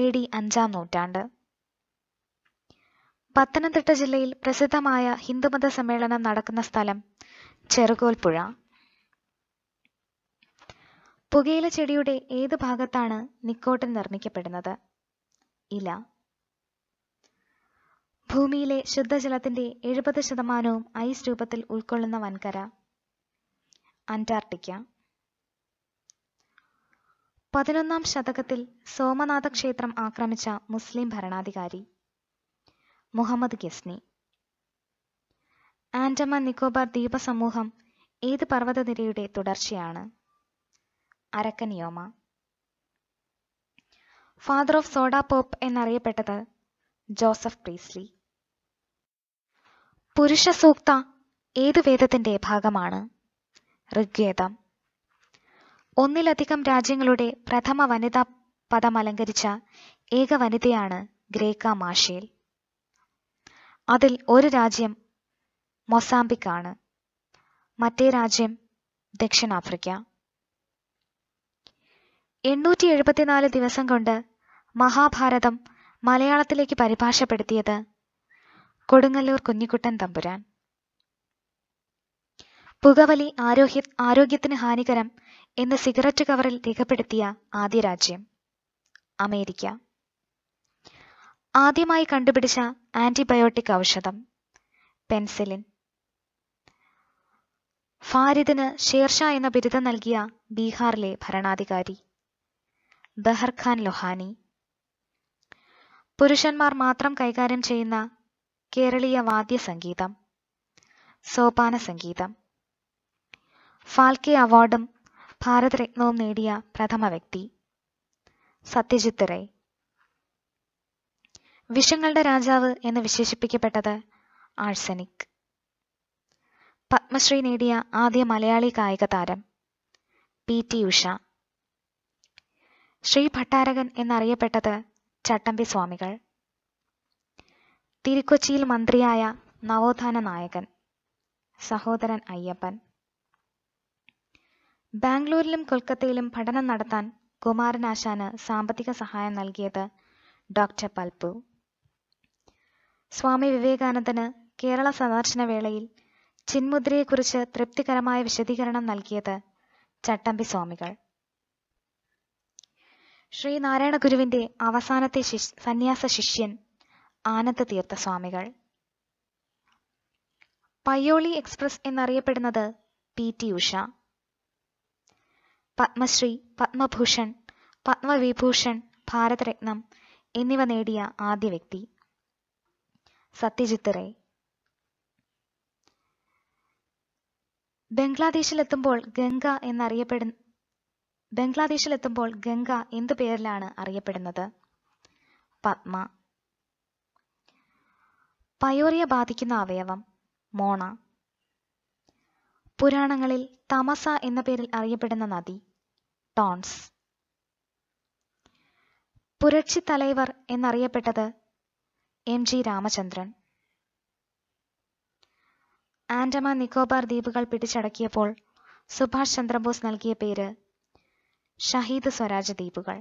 എ ഡി അഞ്ചാം നൂറ്റാണ്ട് പത്തനംതിട്ട ജില്ലയിൽ പ്രസിദ്ധമായ ഹിന്ദുമത സമ്മേളനം നടക്കുന്ന സ്ഥലം ചെറുകോൽപ്പുഴ പുകയില ചെടിയുടെ ഏത് ഭാഗത്താണ് നിക്കോട്ടിൻ നിർമ്മിക്കപ്പെടുന്നത് ഇല ഭൂമിയിലെ ശുദ്ധജലത്തിന്റെ എഴുപത് ശതമാനവും ഐസ് രൂപത്തിൽ ഉൾക്കൊള്ളുന്ന വൻകര അന്റാർട്ടിക്ക പതിനൊന്നാം ശതകത്തിൽ സോമനാഥ ക്ഷേത്രം ആക്രമിച്ച മുസ്ലിം ഭരണാധികാരി മുഹമ്മദ് ഗസ്നി ആൻഡമാൻ നിക്കോബാർ ദ്വീപസമൂഹം ഏത് പർവ്വതനിരയുടെ തുടർച്ചയാണ് Arakan Yoma father of soda pop എന്നറിയപ്പെട്ടത് ജോസഫ് പ്രീസ്ലി പുരുഷ സൂക്ത ഏത് വേദത്തിന്റെ ഭാഗമാണ് ഋഗ്വേദം ഒന്നിലധികം രാജ്യങ്ങളുടെ പ്രഥമ വനിതാ പദം അലങ്കരിച്ച ഏക വനിതയാണ് ഗ്രേക്ക മാഷേൽ അതിൽ ഒരു രാജ്യം മൊസാംബിക് ആണ് മറ്റേ രാജ്യം ദക്ഷിണാഫ്രിക്ക എണ്ണൂറ്റി എഴുപത്തിനാല് ദിവസം കൊണ്ട് മഹാഭാരതം മലയാളത്തിലേക്ക് പരിഭാഷപ്പെടുത്തിയത് കൊടുങ്ങല്ലൂർ കുഞ്ഞിക്കുട്ടൻ തമ്പുരാൻ പുകവലി ആരോഗ്യ ആരോഗ്യത്തിന് ഹാനികരം എന്ന് സിഗരറ്റ് കവറിൽ രേഖപ്പെടുത്തിയ ആദ്യ രാജ്യം അമേരിക്ക ആദ്യമായി കണ്ടുപിടിച്ച ആന്റിബയോട്ടിക് ഔഷധം പെൻസിലിൻ ഫാരിദിന് ഷേർഷാ എന്ന ബിരുദം നൽകിയ ബീഹാറിലെ ഭരണാധികാരി ബഹർഖാൻ ലൊഹാനി പുരുഷന്മാർ മാത്രം കൈകാര്യം ചെയ്യുന്ന കേരളീയ വാദ്യസംഗീതം സോപാന സംഗീതം ഫാൽക്കെ അവാർഡും ഭാരതരത്നവും നേടിയ പ്രഥമ വ്യക്തി സത്യജിത്ത് റേ വിഷങ്ങളുടെ രാജാവ് എന്ന് വിശേഷിപ്പിക്കപ്പെട്ടത് ആഴ്സനിക് പത്മശ്രീ നേടിയ ആദ്യ മലയാളി കായിക താരം പി ടി ഉഷ ശ്രീ ഭട്ടാരകൻ എന്നറിയപ്പെട്ടത് ചട്ടമ്പി സ്വാമികൾ തിരുക്കൊച്ചിയിൽ മന്ത്രിയായ നവോത്ഥാന നായകൻ സഹോദരൻ അയ്യപ്പൻ ബാംഗ്ലൂരിലും കൊൽക്കത്തയിലും പഠനം നടത്താൻ കുമാരനാശാന് സാമ്പത്തിക സഹായം നൽകിയത് ഡോക്ടർ പൽപ്പു സ്വാമി വിവേകാനന്ദന് കേരള സന്ദർശന വേളയിൽ ചിന്മുദ്രയെക്കുറിച്ച് തൃപ്തികരമായ വിശദീകരണം നൽകിയത് ചട്ടമ്പി സ്വാമികൾ നാരായണ ഗുരുവിന്റെ അവസാനത്തെ സന്യാസ ശിഷ്യൻ ആനന്ദ തീർത്ഥ സ്വാമികൾ പയ്യോളി എക്സ്പ്രസ് എന്നറിയപ്പെടുന്നത് പി ടി ഉഷ പത്മശ്രീ പത്മഭൂഷൺ പത്മവിഭൂഷൺ ഭാരതരത്നം എന്നിവ നേടിയ ആദ്യ വ്യക്തി സത്യജിത്ത് റേ ബംഗ്ലാദേശിലെത്തുമ്പോൾ ഗംഗ എന്നറിയപ്പെടുന്ന ബംഗ്ലാദേശിലെത്തുമ്പോൾ ഗംഗ എന്ത് പേരിലാണ് അറിയപ്പെടുന്നത് പത്മ പയോറിയ ബാധിക്കുന്ന അവയവം മോണ പുരാണങ്ങളിൽ തമസ എന്ന പേരിൽ അറിയപ്പെടുന്ന നദി ടോൺസ് പുരക്ഷി തലൈവർ എന്നറിയപ്പെട്ടത് എം ജി രാമചന്ദ്രൻ ആൻഡമാൻ നിക്കോബാർ ദ്വീപുകൾ പിടിച്ചടക്കിയപ്പോൾ സുഭാഷ് ചന്ദ്രബോസ് നൽകിയ പേര് ഷഹീദ് സ്വരാജ് ദ്വീപുകൾ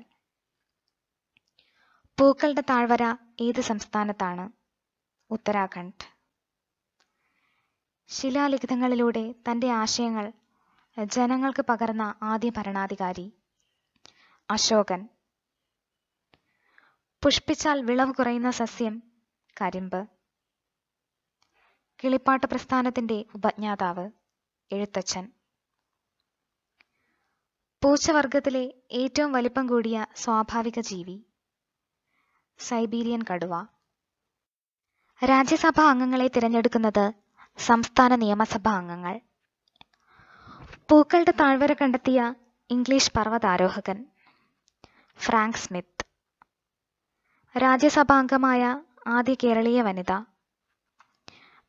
പൂക്കളുടെ താഴ്വര ഏത് സംസ്ഥാനത്താണ് ഉത്തരാഖണ്ഡ് ശിലാലിഖിതങ്ങളിലൂടെ തന്റെ ആശയങ്ങൾ ജനങ്ങൾക്ക് പകർന്ന ആദ്യ ഭരണാധികാരി അശോകൻ പുഷ്പിച്ചാൽ വിളവ് കുറയുന്ന സസ്യം കരിമ്പ് കിളിപ്പാട്ട് പ്രസ്ഥാനത്തിന്റെ ഉപജ്ഞാതാവ് എഴുത്തച്ഛൻ പൂച്ചവർഗത്തിലെ ഏറ്റവും വലിപ്പം കൂടിയ സ്വാഭാവിക ജീവി സൈബീരിയൻ കടുവ രാജ്യസഭാ അംഗങ്ങളെ തിരഞ്ഞെടുക്കുന്നത് സംസ്ഥാന നിയമസഭാ അംഗങ്ങൾ പൂക്കളുടെ താഴ്വര കണ്ടെത്തിയ ഇംഗ്ലീഷ് പർവ്വതാരോഹകൻ ഫ്രാങ്ക് സ്മിത്ത് രാജ്യസഭാംഗമായ ആദ്യ കേരളീയ വനിത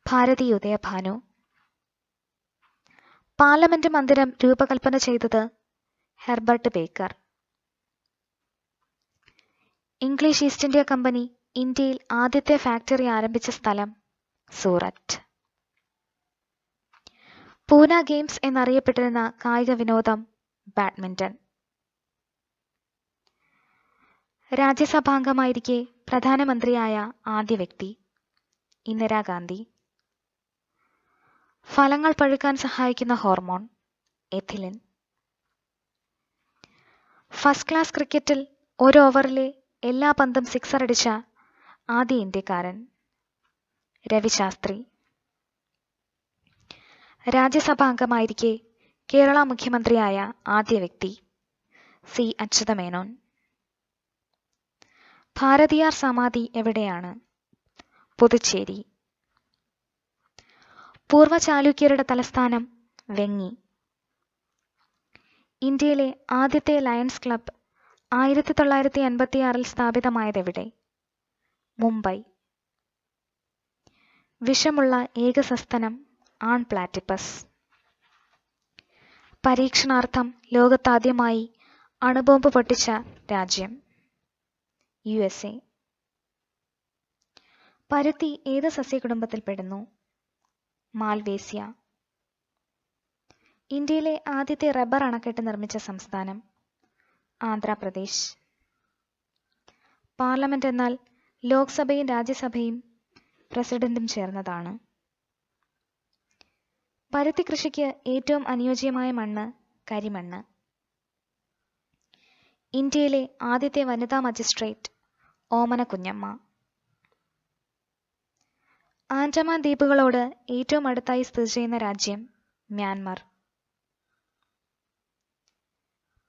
ഭാരതി ഉദയഭാനു പാർലമെന്റ് മന്ദിരം രൂപകൽപ്പന ചെയ്തത് Herbert Baker English East India Company ഇന്ത്യയിൽ ആദ്യത്തെ ഫാക്ടറി ആരംഭിച്ച സ്ഥലം സൂററ്റ് പൂന ഗെയിംസ് എന്നറിയപ്പെട്ടിരുന്ന കായിക വിനോദം ബാഡ്മിന്റൺ രാജ്യസഭാംഗമായിരിക്കെ പ്രധാനമന്ത്രിയായ ആദ്യ വ്യക്തി ഇന്ദിരാഗാന്ധി ഫലങ്ങൾ പഴുക്കാൻ സഹായിക്കുന്ന ഹോർമോൺ എഥിലിൻ ഫസ്റ്റ് ക്ലാസ് ക്രിക്കറ്റിൽ ഒരു ഓവറിലെ എല്ലാ പന്തും സിക്സർ അടിച്ച ആദ്യ ഇന്ത്യക്കാരൻ രവിശാസ്ത്രി രാജ്യസഭാ അംഗമായിരിക്കെ കേരള മുഖ്യമന്ത്രിയായ ആദ്യ വ്യക്തി സി അച്യുതമേനോൻ ഭാരതിയാർ സമാധി എവിടെയാണ് പുതുച്ചേരി പൂർവ്വ ചാലുക്യരുടെ തലസ്ഥാനം വെങ്ങി ഇന്ത്യയിലെ ആദ്യത്തെ ലയൺസ് ക്ലബ് ആയിരത്തി തൊള്ളായിരത്തി സ്ഥാപിതമായത് സ്ഥാപിതമായതെവിടെ മുംബൈ വിഷമുള്ള ഏക സസ്തനം ആൺ പ്ലാറ്റിപ്പസ് പരീക്ഷണാർത്ഥം ലോകത്താദ്യമായി അണുബോംബ് പൊട്ടിച്ച രാജ്യം യു എസ് എ പരുത്തി ഏത് സസ്യകുടുംബത്തിൽപ്പെടുന്നു മാൽവേസിയ ഇന്ത്യയിലെ ആദ്യത്തെ റബ്ബർ അണക്കെട്ട് നിർമ്മിച്ച സംസ്ഥാനം ആന്ധ്രാപ്രദേശ് പാർലമെന്റ് എന്നാൽ ലോക്സഭയും രാജ്യസഭയും പ്രസിഡന്റും ചേർന്നതാണ് പരുത്തി കൃഷിക്ക് ഏറ്റവും അനുയോജ്യമായ മണ്ണ് കരിമണ്ണ് ഇന്ത്യയിലെ ആദ്യത്തെ വനിതാ മജിസ്ട്രേറ്റ് ഓമന കുഞ്ഞമ്മ ആൻഡമാൻ ദ്വീപുകളോട് ഏറ്റവും അടുത്തായി സ്ഥിതി ചെയ്യുന്ന രാജ്യം മ്യാൻമർ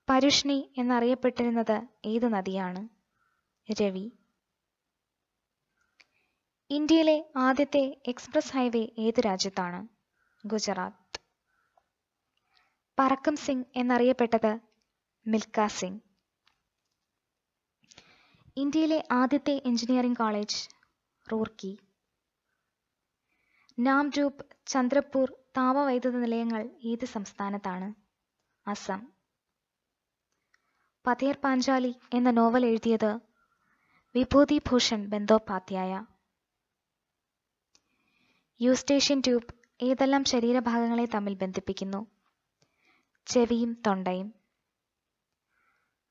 പരുഷ്ണി എന്നറിയപ്പെട്ടിരുന്നത് ഏത് നദിയാണ് രവി ഇന്ത്യയിലെ ആദ്യത്തെ എക്സ്പ്രസ് ഹൈവേ ഏത് രാജ്യത്താണ് ഗുജറാത്ത് പറക്കം സിംഗ് എന്നറിയപ്പെട്ടത് മിൽക്ക സിംഗ് ഇന്ത്യയിലെ ആദ്യത്തെ എഞ്ചിനീയറിംഗ് കോളേജ് റൂർക്കി നാംജൂപ് ചന്ദ്രപൂർ താപവൈദ്യുത നിലയങ്ങൾ ഏത് സംസ്ഥാനത്താണ് അസം പതേർ പാഞ്ചാലി എന്ന നോവൽ എഴുതിയത് വിഭൂതിഭൂഷൺ ബന്ദോപാധ്യായ യൂസ്റ്റേഷ്യൻ ട്യൂബ് ഏതെല്ലാം ശരീരഭാഗങ്ങളെ തമ്മിൽ ബന്ധിപ്പിക്കുന്നു ചെവിയും തൊണ്ടയും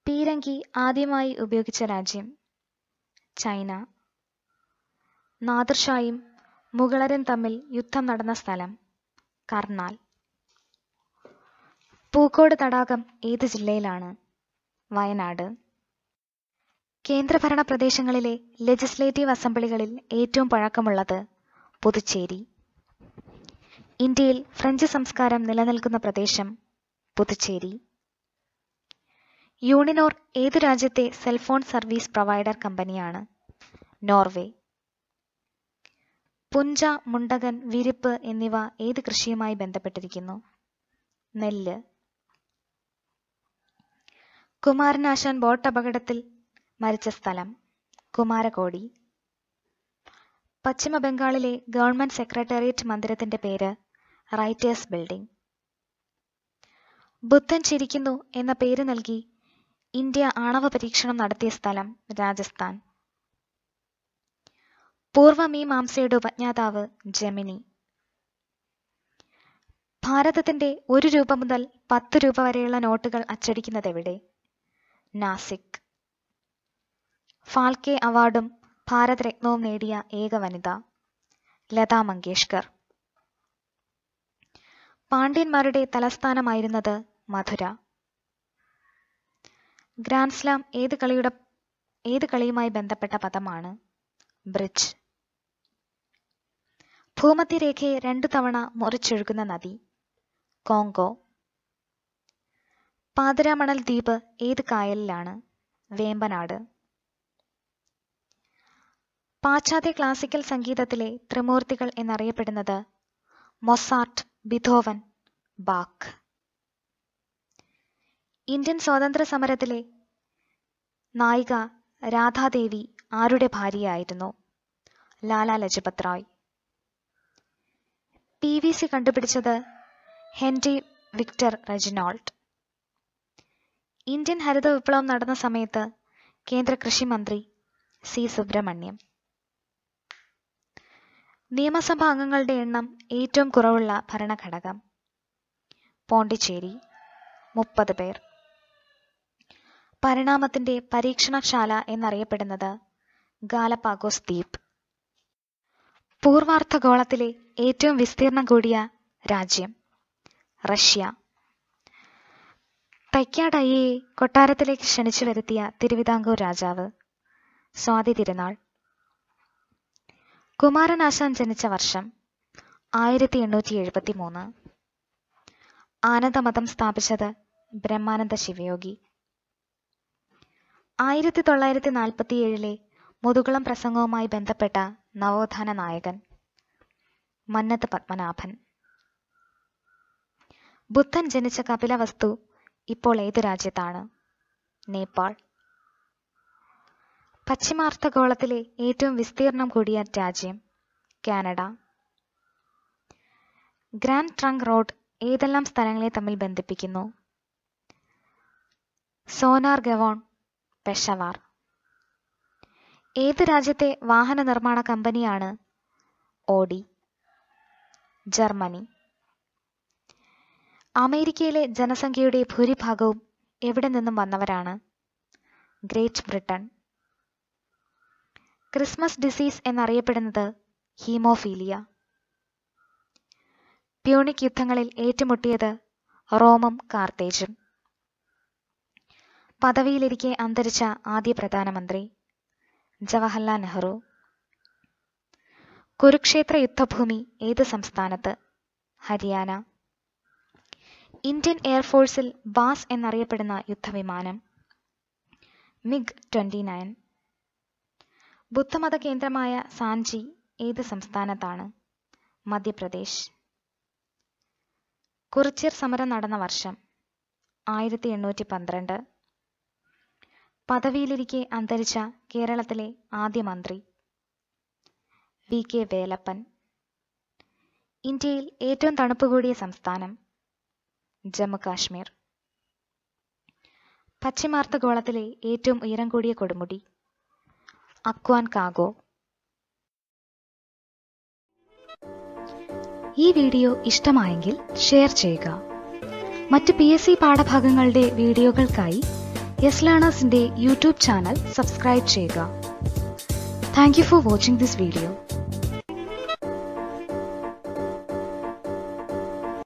പീരങ്കി ആദ്യമായി ഉപയോഗിച്ച രാജ്യം ചൈന നാദർഷായും മുഗളരും തമ്മിൽ യുദ്ധം നടന്ന സ്ഥലം കർണാൽ പൂക്കോട് തടാകം ഏത് ജില്ലയിലാണ് വയനാട് കേന്ദ്രഭരണ പ്രദേശങ്ങളിലെ ലെജിസ്ലേറ്റീവ് അസംബ്ലികളിൽ ഏറ്റവും പഴക്കമുള്ളത് പുതുച്ചേരി ഇന്ത്യയിൽ ഫ്രഞ്ച് സംസ്കാരം നിലനിൽക്കുന്ന പ്രദേശം പുതുച്ചേരി യൂണിനോർ ഏതു രാജ്യത്തെ സെൽഫോൺ സർവീസ് പ്രൊവൈഡർ കമ്പനിയാണ് നോർവേ പുഞ്ച മുണ്ടകൻ വിരിപ്പ് എന്നിവ ഏത് കൃഷിയുമായി ബന്ധപ്പെട്ടിരിക്കുന്നു നെല്ല് കുമാരനാശാൻ ബോട്ട് അപകടത്തിൽ മരിച്ച സ്ഥലം കുമാരകോടി പശ്ചിമ ബംഗാളിലെ ഗവൺമെന്റ് സെക്രട്ടേറിയറ്റ് മന്ദിരത്തിന്റെ പേര് റൈറ്റേഴ്സ് ബിൽഡിംഗ് ബുദ്ധൻ ചിരിക്കുന്നു എന്ന പേര് നൽകി ഇന്ത്യ ആണവ പരീക്ഷണം നടത്തിയ സ്ഥലം രാജസ്ഥാൻ പൂർവമീമാംസയുടെ ഉപജ്ഞാതാവ് ജമിനി ഭാരതത്തിന്റെ ഒരു രൂപ മുതൽ പത്ത് രൂപ വരെയുള്ള നോട്ടുകൾ അച്ചടിക്കുന്നത് എവിടെ നാസിക് ഫാൽക്കെ അവാർഡും ഭാരതരത്നവും നേടിയ ഏക വനിത ലതാ മങ്കേഷ്കർ പാണ്ഡ്യന്മാരുടെ തലസ്ഥാനമായിരുന്നത് മധുര ഗ്രാൻഡ്സ്ലാം ഏത് കളിയുടെ ഏത് കളിയുമായി ബന്ധപ്പെട്ട പദമാണ് ബ്രിഡ്ജ് ഭൂമധ്യരേഖയെ രണ്ടു തവണ മുറിച്ചൊഴുകുന്ന നദി കോങ്കോ പാതിരാമണൽ ദ്വീപ് ഏത് കായലിലാണ് വേമ്പനാട് പാശ്ചാത്യ ക്ലാസിക്കൽ സംഗീതത്തിലെ ത്രിമൂർത്തികൾ എന്നറിയപ്പെടുന്നത് മൊസാർട്ട് ബിഥോവൻ ബാക്ക് ഇന്ത്യൻ സ്വാതന്ത്ര്യ സമരത്തിലെ നായിക രാധാദേവി ആരുടെ ഭാര്യയായിരുന്നു Lala Lajpat Rai P V C കണ്ടുപിടിച്ചത് ഹെൻറി വിക്ടർ റെജിനോൾട്ട് ഇന്ത്യൻ ഹരിത വിപ്ലവം നടന്ന സമയത്ത് കേന്ദ്ര കൃഷിമന്ത്രി സി സുബ്രഹ്മണ്യം നിയമസഭാ അംഗങ്ങളുടെ എണ്ണം ഏറ്റവും കുറവുള്ള ഭരണഘടകം പോണ്ടിച്ചേരി മുപ്പത് പേർ പരിണാമത്തിന്റെ പരീക്ഷണശാല എന്നറിയപ്പെടുന്നത് ഗാലപാഗോസ് ദ്വീപ് പൂർവാർത്ഥ ഗോളത്തിലെ ഏറ്റവും വിസ്തീർണം കൂടിയ രാജ്യം റഷ്യ തൈക്കാടയെ കൊട്ടാരത്തിലേക്ക് ക്ഷണിച്ചു വരുത്തിയ തിരുവിതാംകൂർ രാജാവ് സ്വാതി തിരുനാൾ കുമാരനാശാൻ ജനിച്ച വർഷം ആയിരത്തി എണ്ണൂറ്റി എഴുപത്തി മൂന്ന് ആനന്ദമതം സ്ഥാപിച്ചത് ബ്രഹ്മാനന്ദ ശിവയോഗി ആയിരത്തി തൊള്ളായിരത്തി നാൽപ്പത്തി ഏഴിലെ മുതുകുളം പ്രസംഗവുമായി ബന്ധപ്പെട്ട നവോത്ഥാന നായകൻ മന്നത്ത് പത്മനാഭൻ ബുദ്ധൻ ജനിച്ച കപിലവസ്തു ഇപ്പോൾ ഏതു രാജ്യത്താണ് നേപ്പാൾ പശ്ചിമാർത്ഥഗോളത്തിലെ ഏറ്റവും വിസ്തീർണം കൂടിയ രാജ്യം കാനഡ ഗ്രാൻഡ് ട്രങ്ക് റോഡ് ഏതെല്ലാം സ്ഥലങ്ങളെ തമ്മിൽ ബന്ധിപ്പിക്കുന്നു സോനാർ ഗവോൺ പെഷവാർ ഏത് രാജ്യത്തെ വാഹന നിർമ്മാണ കമ്പനിയാണ് ഓഡി ജർമ്മനി അമേരിക്കയിലെ ജനസംഖ്യയുടെ ഭൂരിഭാഗവും എവിടെ നിന്നും വന്നവരാണ് ഗ്രേറ്റ് ബ്രിട്ടൻ ക്രിസ്മസ് ഡിസീസ് എന്നറിയപ്പെടുന്നത് ഹീമോഫീലിയ പ്യൂണിക് യുദ്ധങ്ങളിൽ ഏറ്റുമുട്ടിയത് റോമും കാർത്തേജും പദവിയിലിരിക്കെ അന്തരിച്ച ആദ്യ പ്രധാനമന്ത്രി ജവഹർലാൽ നെഹ്റു കുരുക്ഷേത്ര യുദ്ധഭൂമി ഏത് സംസ്ഥാനത്ത് ഹരിയാന ഇന്ത്യൻ എയർഫോഴ്സിൽ ബാസ് എന്നറിയപ്പെടുന്ന യുദ്ധവിമാനം മിഗ് ട്വന്റി നയൻ ബുദ്ധമത കേന്ദ്രമായ സാഞ്ചി ഏത് സംസ്ഥാനത്താണ് മധ്യപ്രദേശ് കുറിച്ചിർ സമരം നടന്ന വർഷം ആയിരത്തി എണ്ണൂറ്റി പന്ത്രണ്ട് പദവിയിലിരിക്കെ അന്തരിച്ച കേരളത്തിലെ ആദ്യ മന്ത്രി വി കെ വേലപ്പൻ ഇന്ത്യയിൽ ഏറ്റവും തണുപ്പ് കൂടിയ സംസ്ഥാനം ജമ്മുകാശ്മീർ പശ്ചിമാർത്ഥഗോളത്തിലെ ഏറ്റവും ഉയരം കൂടിയ കൊടുമുടി അക്വാൻ കാഗോ ഈ വീഡിയോ ഇഷ്ടമായെങ്കിൽ ഷെയർ ചെയ്യുക മറ്റ് പി എസ് സി പാഠഭാഗങ്ങളുടെ വീഡിയോകൾക്കായി യെസ് ലേണേഴ്സിൻ്റെ യൂട്യൂബ് ചാനൽ സബ്സ്ക്രൈബ് ചെയ്യുക thank you for watching this video